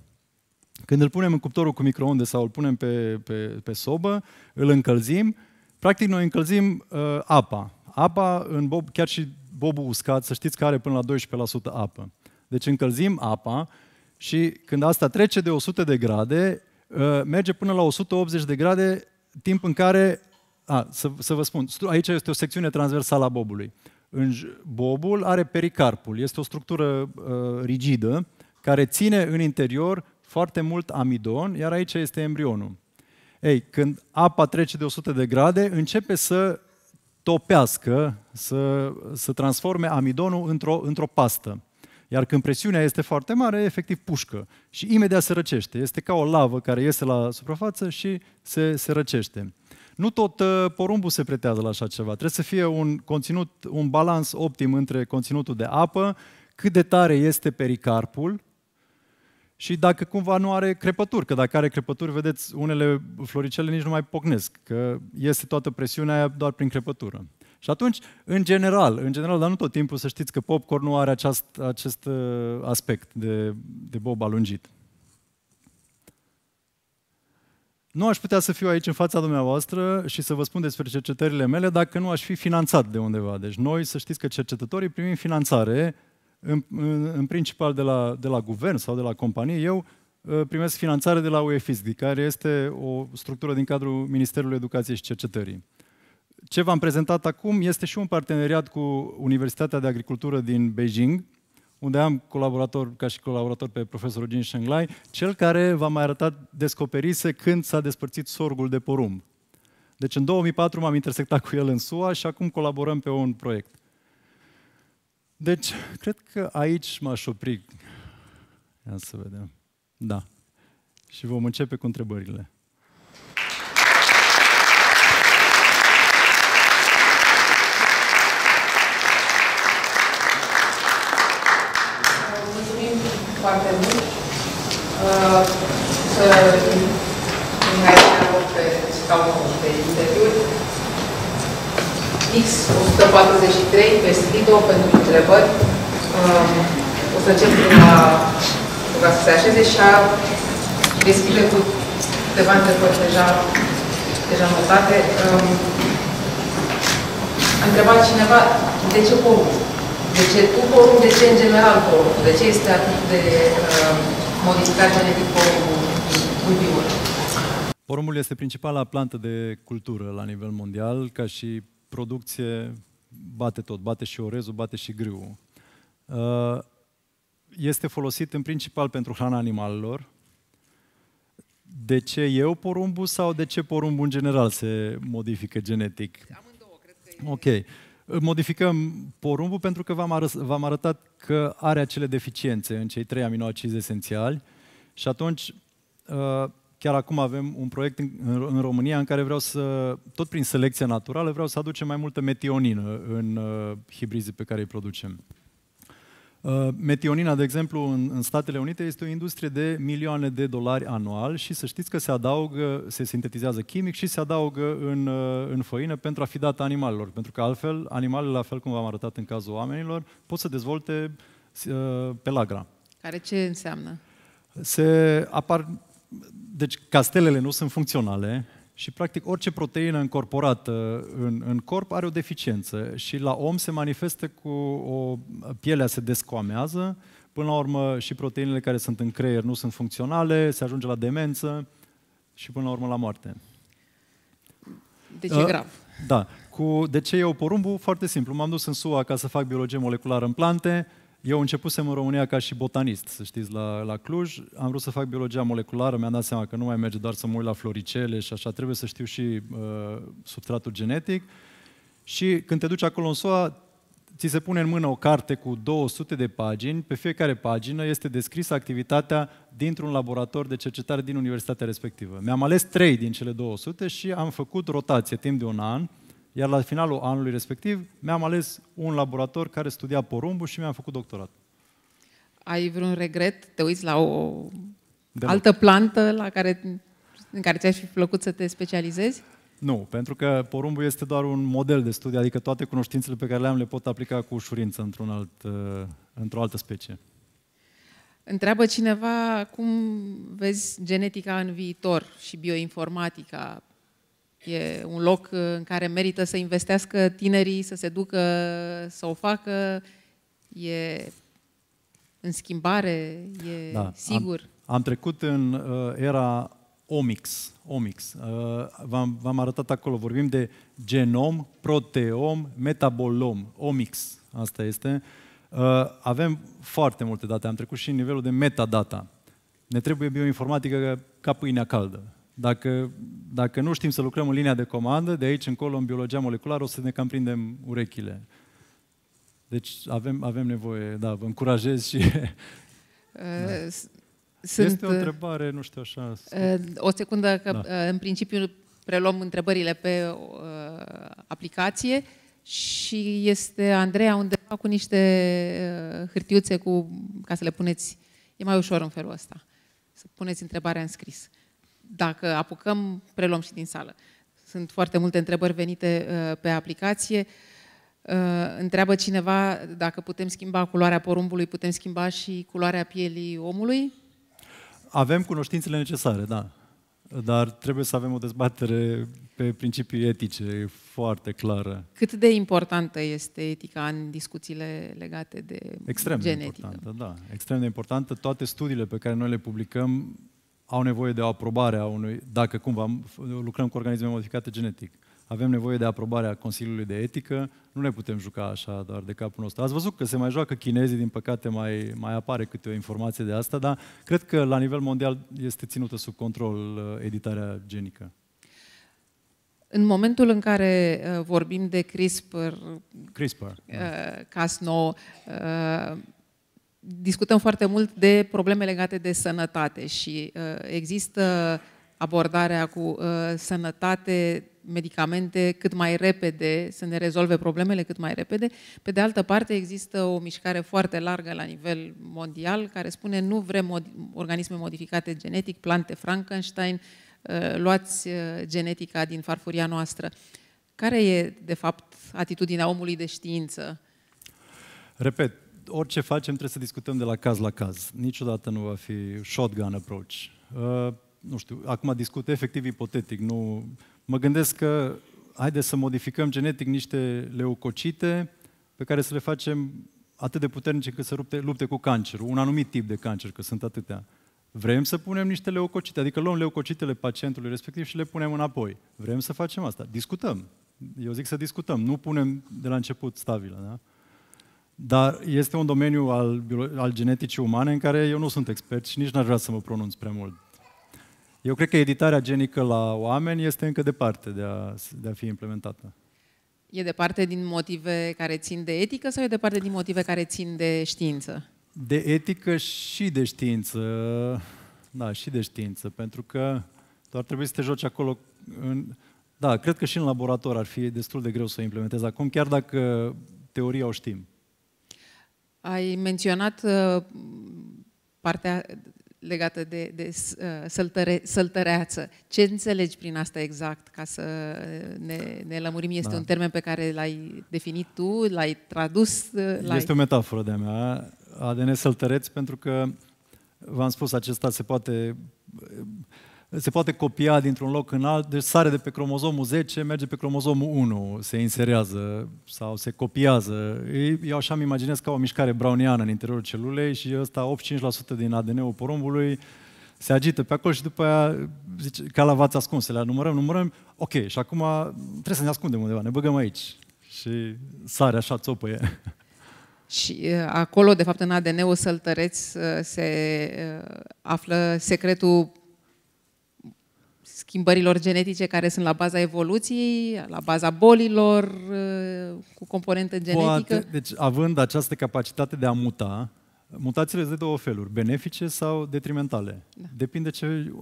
Când îl punem în cuptorul cu microunde sau îl punem pe, pe, pe sobă, îl încălzim, practic noi încălzim uh, apa. Apa, în bob, chiar și bobul uscat, să știți că are până la 12% apă. Deci încălzim apa și când asta trece de 100 de grade, uh, merge până la 180 de grade, timp în care, a, să, să vă spun, aici este o secțiune transversală a bobului. Bobul are pericarpul, este o structură uh, rigidă care ține în interior foarte mult amidon, iar aici este embrionul. Ei, când apa trece de 100 de grade, începe să topească, să, să transforme amidonul într-o, într-o pastă. Iar când presiunea este foarte mare, efectiv pușcă și imediat se răcește. Este ca o lavă care iese la suprafață și se, se răcește. Nu tot uh, porumbul se pretează la așa ceva. Trebuie să fie un conținut, un balans optim între conținutul de apă, cât de tare este pericarpul, și dacă cumva nu are crepături, că dacă are crepături, vedeți, unele floricele nici nu mai pocnesc, că este toată presiunea aia doar prin crepătură. Și atunci, în general, în general, dar nu tot timpul, să știți că popcorn nu are aceast, acest uh, aspect de, de bob alungit. Nu aș putea să fiu aici în fața dumneavoastră și să vă spun despre cercetările mele dacă nu aș fi finanțat de undeva. Deci noi să știți că cercetătorii primim finanțare în, în, în principal de la, de la guvern sau de la companie. Eu uh, primesc finanțare de la UEFISD, care este o structură din cadrul Ministerului Educației și Cercetării. Ce v-am prezentat acum este și un parteneriat cu Universitatea de Agricultură din Beijing, unde am colaborator, ca și colaborator pe profesorul Jin Shenglai, cel care v-a mai arătat descoperise când s-a despărțit sorgul de porumb. Deci în 2004 m-am intersectat cu el în SUA și acum colaborăm pe un proiect. Deci, cred că aici m-aș opri. Ia să vedem. Da. Și vom începe cu întrebările. foarte mult uh, să înaintea pe scaunul de interviuri. X143 pe Slido pentru întrebări. Uh, o să încep la ca să se așeze și a deschide cu câteva întrebări deja, deja notate. Um, a întrebat cineva de ce pomul? De ce cu porumb, de ce în general porumb? De ce este atât de uh, modificat genetic porumbul Porumbul este principala plantă de cultură la nivel mondial, ca și producție bate tot, bate și orezul, bate și grâul. Uh, este folosit în principal pentru hrana animalelor. De ce eu porumbul sau de ce porumbul în general se modifică genetic? Amândouă, cred că e... Ok modificăm porumbul pentru că v-am, arăs, v-am arătat că are acele deficiențe în cei trei aminoacizi esențiali și atunci uh, chiar acum avem un proiect în, România în care vreau să, tot prin selecție naturală, vreau să aducem mai multă metionină în uh, hibrizii pe care îi producem. Uh, metionina, de exemplu, în, în Statele Unite este o industrie de milioane de dolari anual și să știți că se adaugă, se sintetizează chimic și se adaugă în, uh, în făină pentru a fi dată animalelor, pentru că altfel animalele, la fel cum v-am arătat în cazul oamenilor, pot să dezvolte uh, pelagra. Care ce înseamnă? Se apar deci castelele nu sunt funcționale, și practic orice proteină încorporată în, în corp are o deficiență și la om se manifestă cu o pielea se descoamează, până la urmă și proteinele care sunt în creier nu sunt funcționale, se ajunge la demență și până la urmă la moarte. Deci e uh, grav. Da. Cu, de ce eu porumbu? Foarte simplu. M-am dus în SUA ca să fac biologie moleculară în plante eu începusem în România ca și botanist, să știți, la, la Cluj. Am vrut să fac biologia moleculară, mi-am dat seama că nu mai merge doar să mă uit la floricele și așa, trebuie să știu și uh, substratul genetic. Și când te duci acolo în SOA, ți se pune în mână o carte cu 200 de pagini, pe fiecare pagină este descrisă activitatea dintr-un laborator de cercetare din universitatea respectivă. Mi-am ales trei din cele 200 și am făcut rotație timp de un an, uh, iar la finalul anului respectiv, mi-am ales un laborator care studia porumbul și mi-am făcut doctorat. Ai vreun regret? Te uiți la o Deloc. altă plantă la care, în care ți-aș fi plăcut să te specializezi? Nu, pentru că porumbul este doar un model de studiu, adică toate cunoștințele pe care le am le pot aplica cu ușurință într-un alt, uh, într-o altă specie. Întreabă cineva cum vezi genetica în viitor și bioinformatica E un loc uh, în care merită să investească tinerii, să se ducă, să o facă. E în schimbare, e da, sigur. Am, am trecut în uh, era omix, omics. Uh, v-am, v-am arătat acolo, vorbim de genom, proteom, metabolom, omix. Asta este. Uh, avem foarte multe date, am trecut și în nivelul de metadata. Ne trebuie bioinformatică ca pâinea caldă. Dacă, dacă nu știm să lucrăm în linia de comandă, de aici încolo, în biologia moleculară, o să ne cam prindem urechile. Deci avem, avem nevoie, da, vă încurajez și... Uh, da. Sunt, este o întrebare, nu știu așa... Uh, o secundă, că da. Uh, în principiu preluăm întrebările pe uh, aplicație și este Andreea undeva cu niște uh, hârtiuțe cu, ca să le puneți. E mai ușor în felul ăsta. Să puneți întrebarea în scris dacă apucăm, preluăm și din sală. Sunt foarte multe întrebări venite uh, pe aplicație. Uh, întreabă cineva dacă putem schimba culoarea porumbului, putem schimba și culoarea pielii omului? Avem cunoștințele necesare, da. Dar trebuie să avem o dezbatere pe principii etice foarte clară. Cât de importantă este etica în discuțiile legate de extrem genetică? Extrem de importantă, da. Extrem de importantă. Toate studiile pe care noi le publicăm au nevoie de o aprobare a unui, dacă cumva lucrăm cu organisme modificate genetic. Avem nevoie de aprobarea Consiliului de Etică, nu ne putem juca așa doar de capul nostru. Ați văzut că se mai joacă chinezii, din păcate mai, mai apare câte o informație de asta, dar cred că la nivel mondial este ținută sub control uh, editarea genică. În momentul în care uh, vorbim de CRISPR, CRISPR da. uh, Cas9, uh, discutăm foarte mult de probleme legate de sănătate și uh, există abordarea cu uh, sănătate, medicamente cât mai repede, să ne rezolve problemele cât mai repede. Pe de altă parte, există o mișcare foarte largă la nivel mondial care spune nu vrem mod- organisme modificate genetic, plante Frankenstein, uh, luați genetica din farfuria noastră. Care e, de fapt, atitudinea omului de știință? Repet, orice facem trebuie să discutăm de la caz la caz. Niciodată nu va fi shotgun approach. Uh, nu știu, acum discut efectiv ipotetic, nu... Mă gândesc că haide să modificăm genetic niște leucocite pe care să le facem atât de puternice încât să lupte, lupte cu cancerul, un anumit tip de cancer, că sunt atâtea. Vrem să punem niște leucocite, adică luăm leucocitele pacientului respectiv și le punem înapoi. Vrem să facem asta. Discutăm. Eu zic să discutăm, nu punem de la început stabilă, da? Dar este un domeniu al, al geneticii umane în care eu nu sunt expert și nici n-aș vrea să mă pronunț prea mult. Eu cred că editarea genică la oameni este încă departe de a, de a fi implementată. E departe din motive care țin de etică sau e departe din motive care țin de știință? De etică și de știință. Da, și de știință, pentru că doar trebuie să te joci acolo. În... Da, cred că și în laborator ar fi destul de greu să o implementezi acum, chiar dacă teoria o știm. Ai menționat uh, partea legată de, de uh, săltăre, săltăreață. Ce înțelegi prin asta exact, ca să ne, ne lămurim? Este da. un termen pe care l-ai definit tu, l-ai tradus? Uh, l Este o metaforă de-a mea, ADN săltăreț, pentru că, v-am spus, acesta se poate se poate copia dintr-un loc în alt, deci sare de pe cromozomul 10, merge pe cromozomul 1, se inserează sau se copiază. Eu așa îmi imaginez ca o mișcare browniană în interiorul celulei și ăsta 85% din ADN-ul porumbului se agită pe acolo și după aia, zice, ca la vați ascunse, le numărăm, numărăm, ok, și acum trebuie să ne ascundem undeva, ne băgăm aici. Și sare așa, țopăie. Și acolo, de fapt, în ADN-ul săltăreți, se află secretul schimbărilor genetice care sunt la baza evoluției, la baza bolilor ă, cu componentă genetică? Poate. Deci, având această capacitate de a muta, mutațiile sunt de două feluri, benefice sau detrimentale. Da. Depinde ce,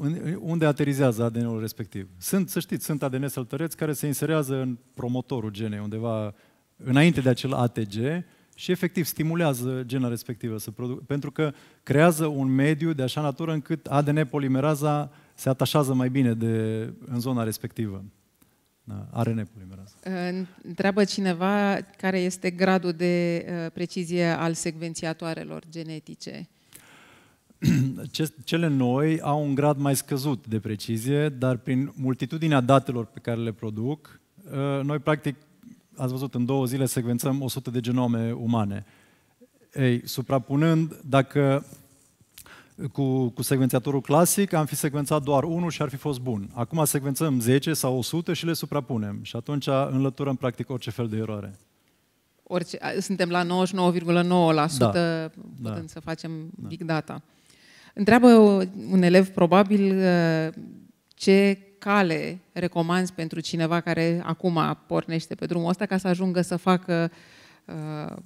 unde aterizează ADN-ul respectiv. Sunt, să știți, sunt ADN săltăreți care se inserează în promotorul genei, undeva înainte de acel ATG, și efectiv stimulează gena respectivă să producă, pentru că creează un mediu de așa natură încât ADN polimeraza se atașează mai bine de, în zona respectivă. Da, are nepolimerază. Întreabă cineva care este gradul de uh, precizie al secvențiatoarelor genetice. Cele noi au un grad mai scăzut de precizie, dar prin multitudinea datelor pe care le produc, uh, noi practic, ați văzut, în două zile secvențăm 100 de genome umane. Ei, suprapunând, dacă cu, cu secvențiatorul clasic, am fi secvențat doar unul și ar fi fost bun. Acum secvențăm 10 sau 100 și le suprapunem și atunci înlăturăm practic orice fel de eroare. Orice, suntem la 99,9% da, putând da, să facem da. big data. Întreabă un elev probabil uh, ce cale recomanzi pentru cineva care acum pornește pe drumul ăsta ca să ajungă să facă uh,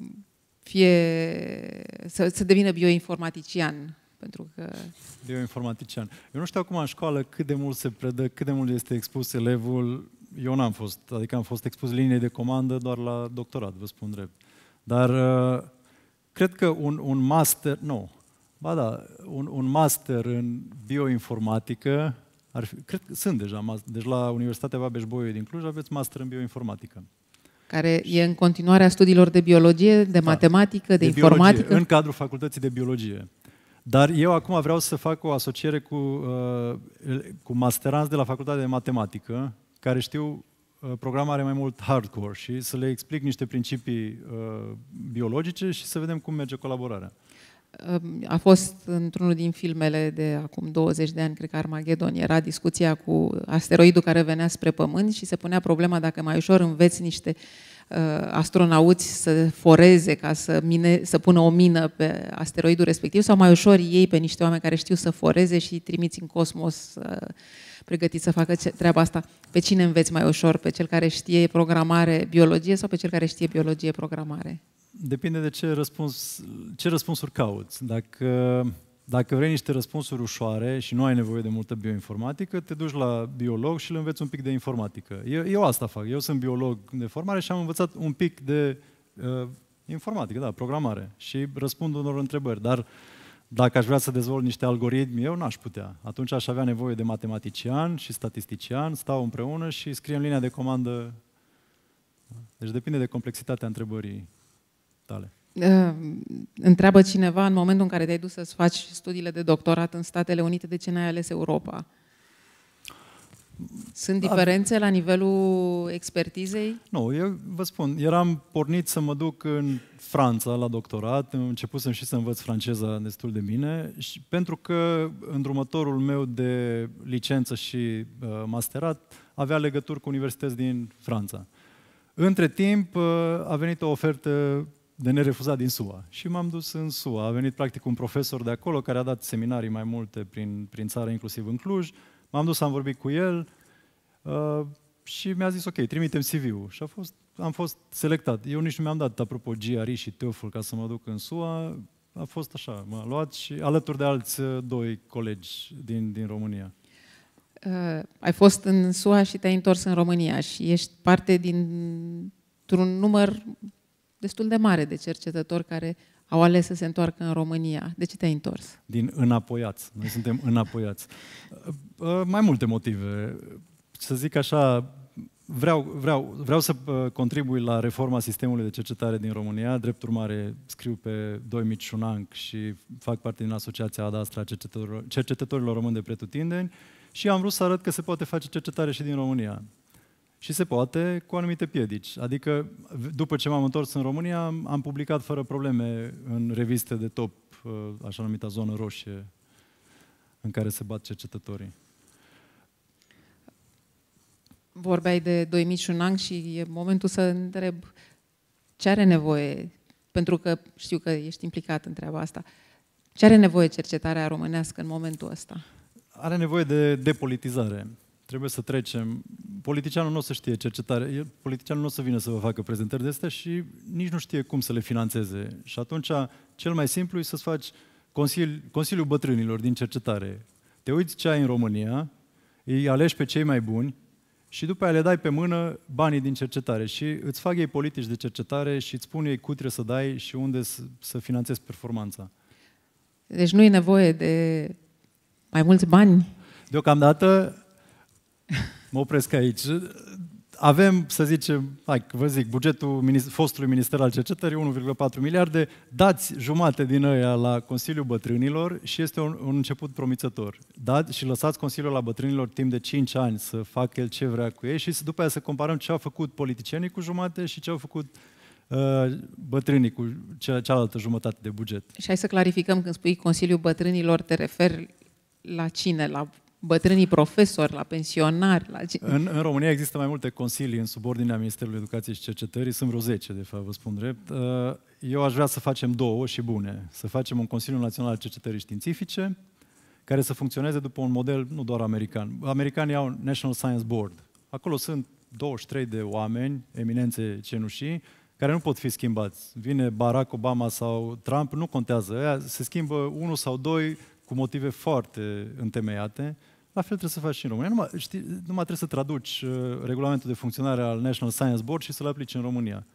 fie să, să devină bioinformatician pentru că... Eu informatician. Eu nu știu acum în școală cât de mult se predă, cât de mult este expus elevul. Eu n-am fost, adică am fost expus liniei de comandă doar la doctorat, vă spun drept. Dar uh, cred că un, un master, nu, ba da, un, un master în bioinformatică, ar fi, cred că sunt deja, deci la Universitatea babeș bolyai din Cluj aveți master în bioinformatică care e în continuarea studiilor de biologie, de da. matematică, de, de informatică. Biologie, în cadrul Facultății de Biologie. Dar eu acum vreau să fac o asociere cu, uh, cu masteranți de la Facultatea de Matematică, care știu uh, programare mai mult hardcore și să le explic niște principii uh, biologice și să vedem cum merge colaborarea. Uh, a fost într-unul din filmele de acum 20 de ani, cred că Armageddon, era discuția cu asteroidul care venea spre Pământ și se punea problema dacă mai ușor înveți niște uh, Uh, astronauți să foreze ca să, mine, să pună o mină pe asteroidul respectiv sau mai ușor ei pe niște oameni care știu să foreze și trimiți în cosmos uh, pregătiți să facă treaba asta. Pe cine înveți mai ușor? Pe cel care știe programare, biologie sau pe cel care știe biologie, programare? Depinde de ce, răspuns, ce răspunsuri cauți. Dacă dacă vrei niște răspunsuri ușoare și nu ai nevoie de multă bioinformatică, te duci la biolog și îl înveți un pic de informatică. Eu, eu asta fac. Eu sunt biolog de formare și am învățat un pic de uh, informatică, da, programare. Și răspund unor întrebări. Dar dacă aș vrea să dezvolt niște algoritmi, eu n-aș putea. Atunci aș avea nevoie de matematician și statistician, stau împreună și scriem linia de comandă. Deci depinde de complexitatea întrebării tale întreabă cineva în momentul în care te-ai dus să-ți faci studiile de doctorat în Statele Unite, de ce n-ai ales Europa? Sunt da. diferențe la nivelul expertizei? Nu, eu vă spun, eram pornit să mă duc în Franța la doctorat, am început să mi și să învăț franceza destul de bine și pentru că îndrumătorul meu de licență și uh, masterat avea legături cu universități din Franța. Între timp uh, a venit o ofertă de nerefuzat din SUA. Și m-am dus în SUA. A venit practic un profesor de acolo care a dat seminarii mai multe prin, prin țară, inclusiv în Cluj. M-am dus, am vorbit cu el uh, și mi-a zis, ok, trimitem CV-ul. Și a fost, am fost selectat. Eu nici nu mi-am dat, apropo, GRI și TOEFL ca să mă duc în SUA. A fost așa, m-a luat și alături de alți uh, doi colegi din, din România. Uh, ai fost în SUA și te-ai întors în România și ești parte din un număr destul de mare de cercetători care au ales să se întoarcă în România. De ce te-ai întors? Din înapoiați. Noi suntem înapoiați. Ă, mai multe motive. Să zic așa, vreau, vreau, vreau să ă, contribui la reforma sistemului de cercetare din România. Drept urmare, scriu pe mici Șunanc și fac parte din Asociația Adastra Cercetătorilor, cercetătorilor Români de Pretutindeni și am vrut să arăt că se poate face cercetare și din România. Și se poate cu anumite piedici. Adică, după ce m-am întors în România, am publicat fără probleme în reviste de top, uh, așa numită zonă roșie, în care se bat cercetătorii. Vorbeai de un ani și e momentul să întreb ce are nevoie, pentru că știu că ești implicat în treaba asta, ce are nevoie cercetarea românească în momentul ăsta? Are nevoie de depolitizare trebuie să trecem. Politicianul nu o să știe cercetare, politicianul nu o să vină să vă facă prezentări de astea și nici nu știe cum să le financeze. Și atunci, cel mai simplu e să-ți faci consili, Consiliul Bătrânilor din cercetare. Te uiți ce ai în România, îi alegi pe cei mai buni și după aia le dai pe mână banii din cercetare și îți fac ei politici de cercetare și îți spun ei cu trebuie să dai și unde să, să finanțezi performanța. Deci nu e nevoie de mai mulți bani? Deocamdată Mă opresc aici. Avem, să zicem, hai, vă zic, bugetul fostului minister al cercetării, 1,4 miliarde, dați jumate din ăia la Consiliul Bătrânilor și este un, un început promițător. Da? și lăsați Consiliul la Bătrânilor timp de 5 ani să facă el ce vrea cu ei și să, după aia să comparăm ce au făcut politicienii cu jumate și ce au făcut uh, bătrânii cu cealaltă jumătate de buget. Și hai să clarificăm când spui Consiliul Bătrânilor, te referi la cine? La bătrânii profesori, la pensionari. La... În, în România există mai multe consilii în subordinea Ministerului Educației și Cercetării, sunt vreo 10, de fapt, vă spun drept. Uh, eu aș vrea să facem două și bune. Să facem un Consiliu Național al Cercetării Științifice, care să funcționeze după un model nu doar american. Americanii au National Science Board. Acolo sunt 23 de oameni, eminențe cenușii, care nu pot fi schimbați. Vine Barack Obama sau Trump, nu contează. Aia se schimbă unul sau doi cu motive foarte întemeiate. Uh, la fel trebuie să faci și în România. Numai, știi, numai trebuie să traduci uh, regulamentul de funcționare al National Science Board și să-l aplici în România.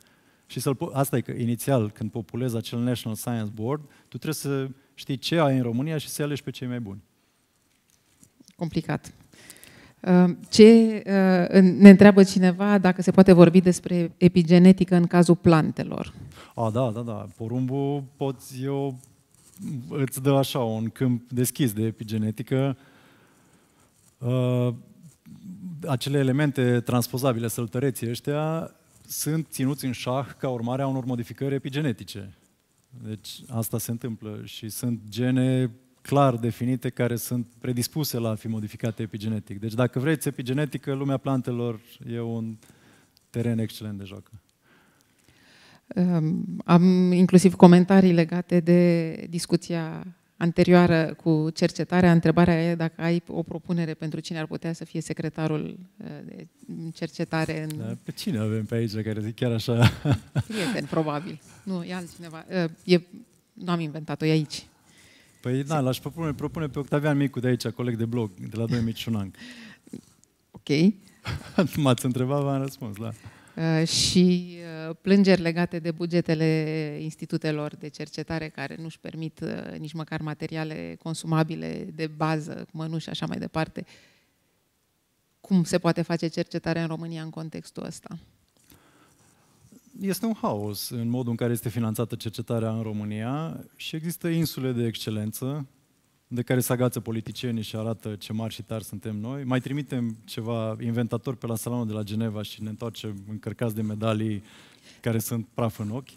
Și să asta e că inițial, când populezi acel National Science Board, tu trebuie să știi ce ai în România și să alegi pe cei mai buni. Complicat. Uh, ce uh, ne întreabă cineva dacă se poate vorbi despre epigenetică în cazul plantelor? A, da, da, da. Porumbul poți, eu, îți dă așa un câmp deschis de epigenetică Uh, acele elemente transpozabile, săltăreții ăștia, sunt ținuți în șah ca urmare a unor modificări epigenetice. Deci asta se întâmplă și sunt gene clar definite care sunt predispuse la a fi modificate epigenetic. Deci dacă vreți epigenetică, lumea plantelor e un teren excelent de joacă. Um, am inclusiv comentarii legate de discuția anterioară cu cercetarea, întrebarea e dacă ai o propunere pentru cine ar putea să fie secretarul uh, de cercetare. În... Da, pe cine avem pe aici care zic chiar așa? Prieten, probabil. Nu, e altcineva. Uh, e, nu am inventat-o, e aici. Păi da, l-aș propune, propune pe Octavian Micu de aici, coleg de blog, de la 2 Ok. M-ați întrebat, v-am răspuns, da. Uh, și uh, plângeri legate de bugetele institutelor de cercetare care nu-și permit uh, nici măcar materiale consumabile de bază, mănuși și așa mai departe. Cum se poate face cercetarea în România în contextul ăsta? Este un haos în modul în care este finanțată cercetarea în România și există insule de excelență de care se agață politicienii și arată ce mari și tari suntem noi. Mai trimitem ceva inventator pe la salonul de la Geneva și ne întoarcem încărcați de medalii care sunt praf în ochi.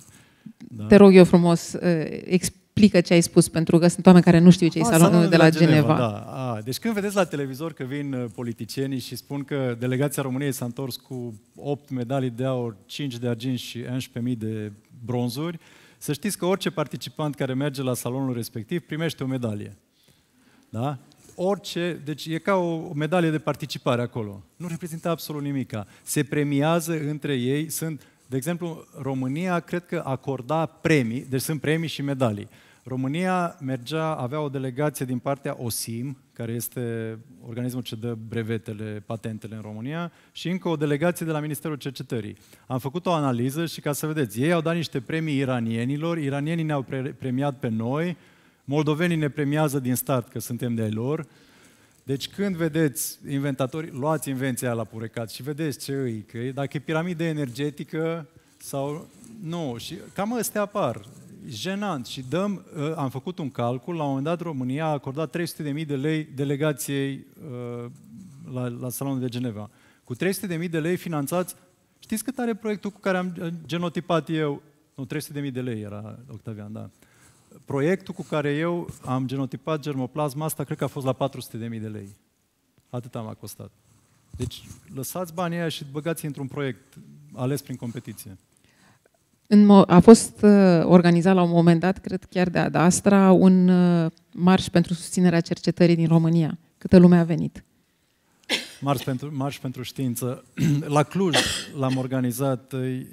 Da. Te rog eu frumos, uh, explică ce ai spus, pentru că sunt oameni care nu știu ce e salonul, salonul de la, la Geneva. Geneva. Da. A, deci când vedeți la televizor că vin uh, politicienii și spun că delegația României s-a întors cu 8 medalii de aur, 5 de argint și 11.000 de bronzuri, să știți că orice participant care merge la salonul respectiv primește o medalie. Da? Orice, deci e ca o medalie de participare acolo. Nu reprezintă absolut nimica. Se premiază între ei, sunt, de exemplu, România cred că acorda premii, deci sunt premii și medalii. România mergea, avea o delegație din partea OSIM, care este organismul ce dă brevetele, patentele în România, și încă o delegație de la Ministerul Cercetării. Am făcut o analiză și ca să vedeți, ei au dat niște premii iranienilor, iranienii ne-au pre- premiat pe noi, Moldovenii ne premiază din start că suntem de ai lor. Deci când vedeți inventatori, luați invenția la purecat și vedeți ce îi, că e, dacă e piramidă energetică sau nu. Și cam astea apar. Jenant. Și dăm, ă, am făcut un calcul, la un moment dat România a acordat 300.000 de lei delegației ă, la, la Salonul de Geneva. Cu 300.000 de lei finanțați, știți cât are proiectul cu care am genotipat eu? Nu, 300.000 de lei era, Octavian, da proiectul cu care eu am genotipat germoplasma asta, cred că a fost la 400.000 de lei. Atât am costat. Deci lăsați banii aia și băgați într-un proiect ales prin competiție. a fost uh, organizat la un moment dat, cred chiar de Adastra, un uh, marș pentru susținerea cercetării din România. Câtă lume a venit? Marș pentru, marș pentru știință. La Cluj l-am organizat uh,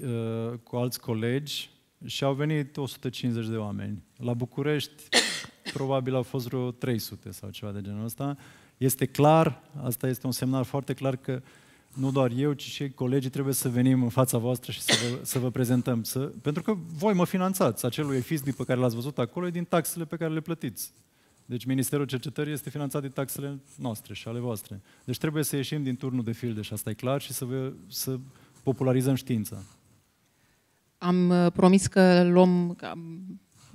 cu alți colegi și au venit 150 de oameni. La București probabil au fost vreo 300 sau ceva de genul ăsta. Este clar, asta este un semnal foarte clar că nu doar eu, ci și colegii trebuie să venim în fața voastră și să vă, să vă prezentăm. Să, pentru că voi mă finanțați. Acelui FISDI pe care l-ați văzut acolo e din taxele pe care le plătiți. Deci Ministerul Cercetării este finanțat din taxele noastre și ale voastre. Deci trebuie să ieșim din turnul de filde asta e clar și să, vă, să popularizăm știința am uh, promis că luăm, că am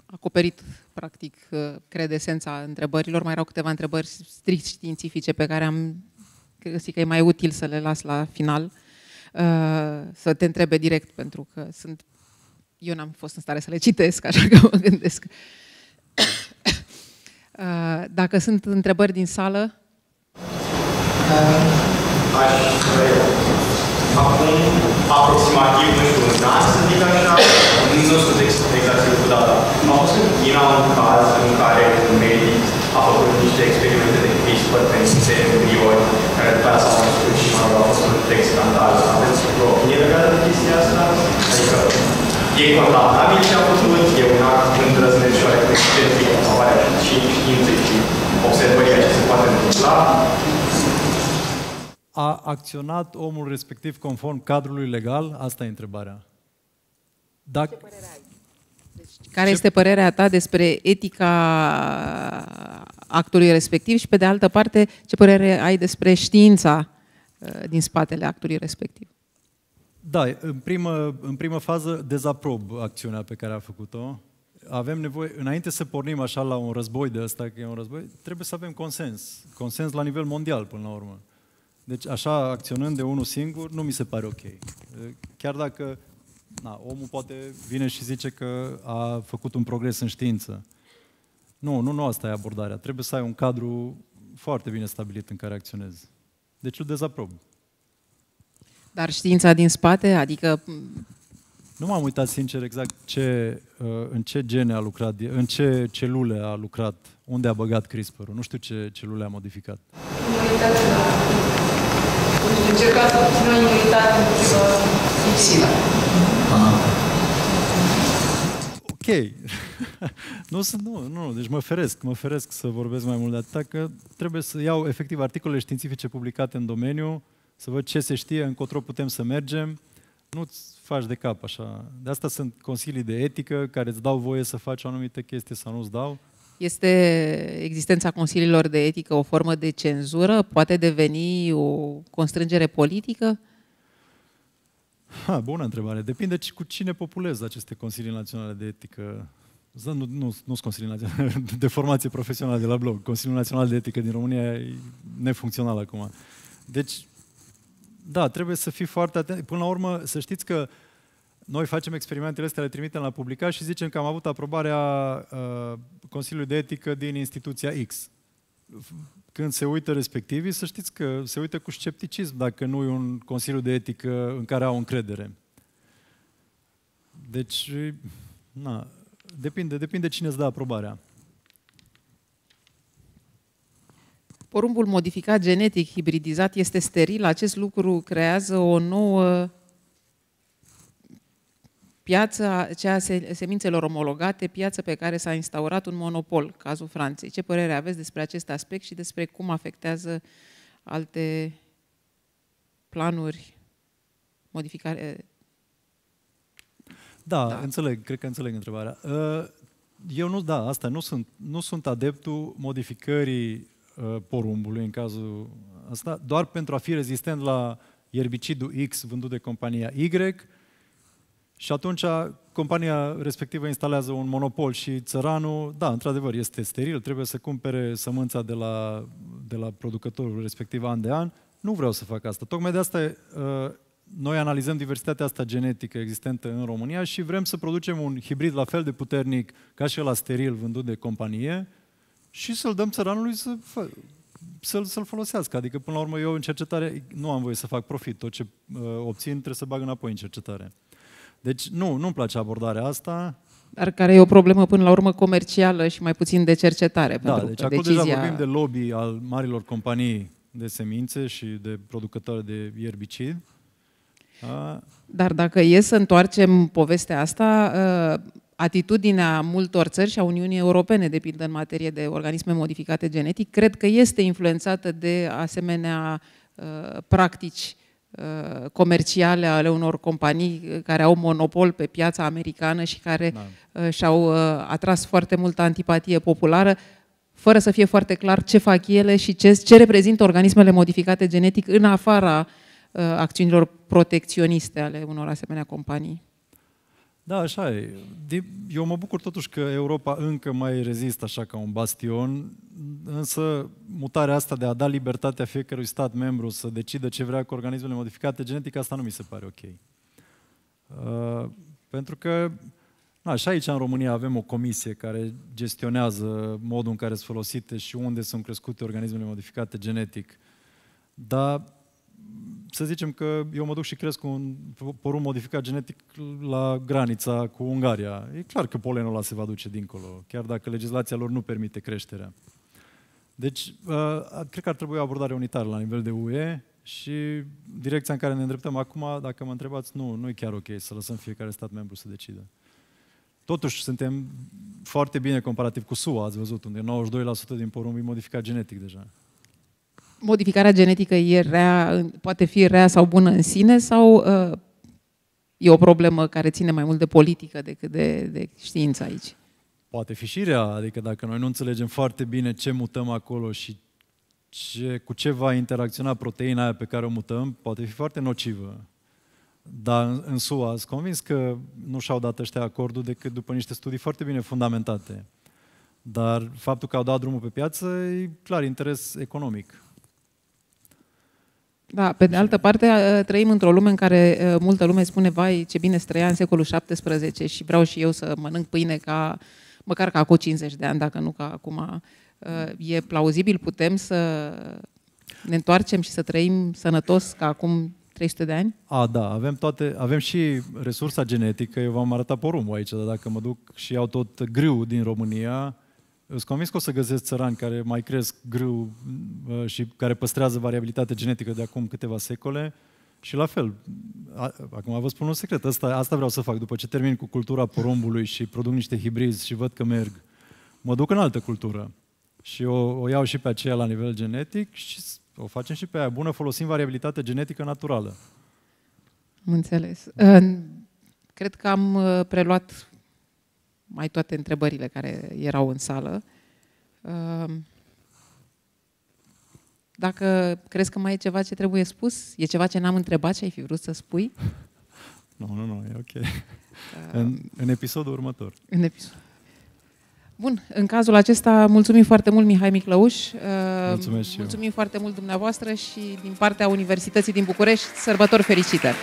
acoperit, practic, uh, cred, esența întrebărilor. Mai erau câteva întrebări strict științifice pe care am găsit că e mai util să le las la final, uh, să te întrebe direct, pentru că sunt... Eu n-am fost în stare să le citesc, așa că mă gândesc. Dacă sunt întrebări din sală... Aș... Acum aproximativ, nu știu, un an, să zic așa, nu sunt exact sigur cu data. Am fost în China un caz în care un medic a făcut niște experimente de CRISPR pe niște embrioni, care după aia s-au născut și, mă rog, a un text scandal. Aveți o opinie legată de chestia asta? Adică, e condamnabil ce a făcut, e un act îndrăznit și oarecum excentric, apare și științei și observării ce se poate întâmpla, a acționat omul respectiv conform cadrului legal? Asta e întrebarea. Dacă... Ce părere ai? Deci, care ce... este părerea ta despre etica actului respectiv și, pe de altă parte, ce părere ai despre știința uh, din spatele actului respectiv? Da, în primă, în primă fază dezaprob acțiunea pe care a făcut-o. Avem nevoie, înainte să pornim așa la un război de ăsta, că e un război, trebuie să avem consens. Consens la nivel mondial, până la urmă. Deci așa, acționând de unul singur, nu mi se pare ok. Chiar dacă na, omul poate vine și zice că a făcut un progres în știință. Nu, nu, nu asta e abordarea. Trebuie să ai un cadru foarte bine stabilit în care acționezi. Deci îl dezaprob. Dar știința din spate, adică... Nu m-am uitat sincer exact ce, uh, în ce gene a lucrat, în ce celule a lucrat, unde a băgat CRISPR-ul. Nu știu ce celule a modificat. M-am uitat la deci încerca să obțină imunitate împotriva Ok. nu, sunt, nu, nu, deci mă feresc, mă feresc să vorbesc mai mult de atâta, că trebuie să iau efectiv articole științifice publicate în domeniu, să văd ce se știe, încotro putem să mergem. Nu-ți faci de cap așa. De asta sunt consilii de etică care îți dau voie să faci o anumită chestie sau nu-ți dau. Este existența consiliilor de etică o formă de cenzură? Poate deveni o constrângere politică? Ha, bună întrebare. Depinde cu cine populez aceste consilii naționale de etică. Nu, nu, nu sunt consilii naționale de formație profesională de la blog. Consiliul Național de Etică din România e nefuncțional acum. Deci, da, trebuie să fii foarte atent. Până la urmă, să știți că uh, noi facem experimentele astea, le trimitem la publicat și zicem că am avut aprobarea uh, Consiliului de Etică din instituția X. Când se uită respectivii, să știți că se uită cu scepticism dacă nu e un Consiliu de Etică în care au încredere. Deci, na, depinde, depinde cine îți dă aprobarea. Porumbul modificat genetic hibridizat este steril. Acest lucru creează o nouă piața cea semințelor omologate, piață pe care s-a instaurat un monopol, cazul Franței. Ce părere aveți despre acest aspect și despre cum afectează alte planuri, modificare? Da, da. înțeleg, cred că înțeleg întrebarea. Ă, eu nu, da, asta, nu sunt, nu sunt adeptul modificării ă, porumbului în cazul asta, doar pentru a fi rezistent la erbicidul X vândut de compania Y, și atunci compania respectivă instalează un monopol și țăranul, da, într-adevăr, este steril, trebuie să cumpere sămânța de la, de la producătorul respectiv an de an. Nu vreau să fac asta. Tocmai de asta uh, noi analizăm diversitatea asta genetică existentă în România și vrem să producem un hibrid la fel de puternic ca și la steril vândut de companie și să-l dăm țăranului să fă, să-l, să-l folosească. Adică, până la urmă, eu în cercetare nu am voie să fac profit. Tot ce uh, obțin trebuie să bag înapoi în cercetare. Deci nu, nu-mi place abordarea asta. Dar care e o problemă până la urmă comercială și mai puțin de cercetare. Da, pentru deci că acolo decizia... deja vorbim de lobby al marilor companii de semințe și de producători de ierbicid. Dar dacă e să întoarcem povestea asta, ă, atitudinea multor țări și a Uniunii Europene, de pildă în materie de organisme modificate genetic, cred că este influențată de asemenea ă, practici Uh, comerciale ale unor companii uh, care au monopol pe piața americană și care da. Uh, și-au atras foarte multă antipatie populară, fără să fie foarte clar ce fac ele și ce, ce reprezintă organismele modificate genetic în afara acțiunilor protecționiste ale unor asemenea companii. Da, așa e. De, eu mă bucur totuși că Europa încă mai rezistă așa ca un bastion, însă mutarea asta de a da libertatea fiecărui stat membru să decidă ce vrea cu organismele modificate genetic, asta nu mi se pare ok. Uh, pentru că na, și aici în România avem o comisie care gestionează modul în care sunt folosite și unde sunt crescute organismele modificate genetic. Dar să zicem că eu mă duc și cresc un porumb modificat genetic la granița cu Ungaria. E clar că polenul ăla se va duce dincolo, chiar dacă legislația lor nu permite creșterea. Deci, uh, cred că ar trebui o abordare unitară la nivel de UE și direcția în care ne îndreptăm acum, dacă mă întrebați, nu, nu e chiar ok să lăsăm fiecare stat membru să decidă. Totuși, suntem foarte bine comparativ cu SUA, ați văzut, unde 92% din porumb e modificat genetic deja modificarea genetică e rea, poate fi rea sau bună în sine sau uh, e o problemă care ține mai mult de politică decât de, de știință aici? Poate fi și rea, adică dacă noi nu înțelegem foarte bine ce mutăm acolo și ce, cu ce va interacționa proteina aia pe care o mutăm, poate fi foarte nocivă. Dar în SUA sunt convins că nu și-au dat ăștia acordul decât după niște studii foarte bine fundamentate. Dar faptul că au dat drumul pe piață e clar interes economic. Da, pe de altă parte trăim într-o lume în care multă lume spune, vai, ce bine străia în secolul XVII și vreau și eu să mănânc pâine ca, măcar ca acum 50 de ani, dacă nu ca acum. E plauzibil, putem să ne întoarcem și să trăim sănătos ca acum 300 de ani? A, da, avem toate, avem și resursa genetică, eu v-am arătat porumbul aici, dar dacă mă duc și iau tot griu din România, sunt convins că o să găsesc țărani care mai cresc grâu uh, și care păstrează variabilitatea genetică de acum câteva secole și la fel. Acum vă spun un secret, asta, asta vreau să fac. După ce termin cu cultura porumbului și produc niște hibrizi și văd că merg, mă duc în altă cultură și o, o iau și pe aceea la nivel genetic și o facem și pe aia bună, folosim variabilitatea genetică naturală. Înțeles. Cred că am uh, preluat mai toate întrebările care erau în sală. Ehm, dacă crezi că mai e ceva ce trebuie spus, e ceva ce n-am întrebat și ai fi vrut să spui? Nu, nu, nu, e ok. Ehm. în, în episodul următor. În episod. Bun, în cazul acesta mulțumim foarte mult Mihai Miclăuș. Ehm, Mulțumesc și Mulțumim eu. foarte mult dumneavoastră și din partea Universității din București, sărbători fericite!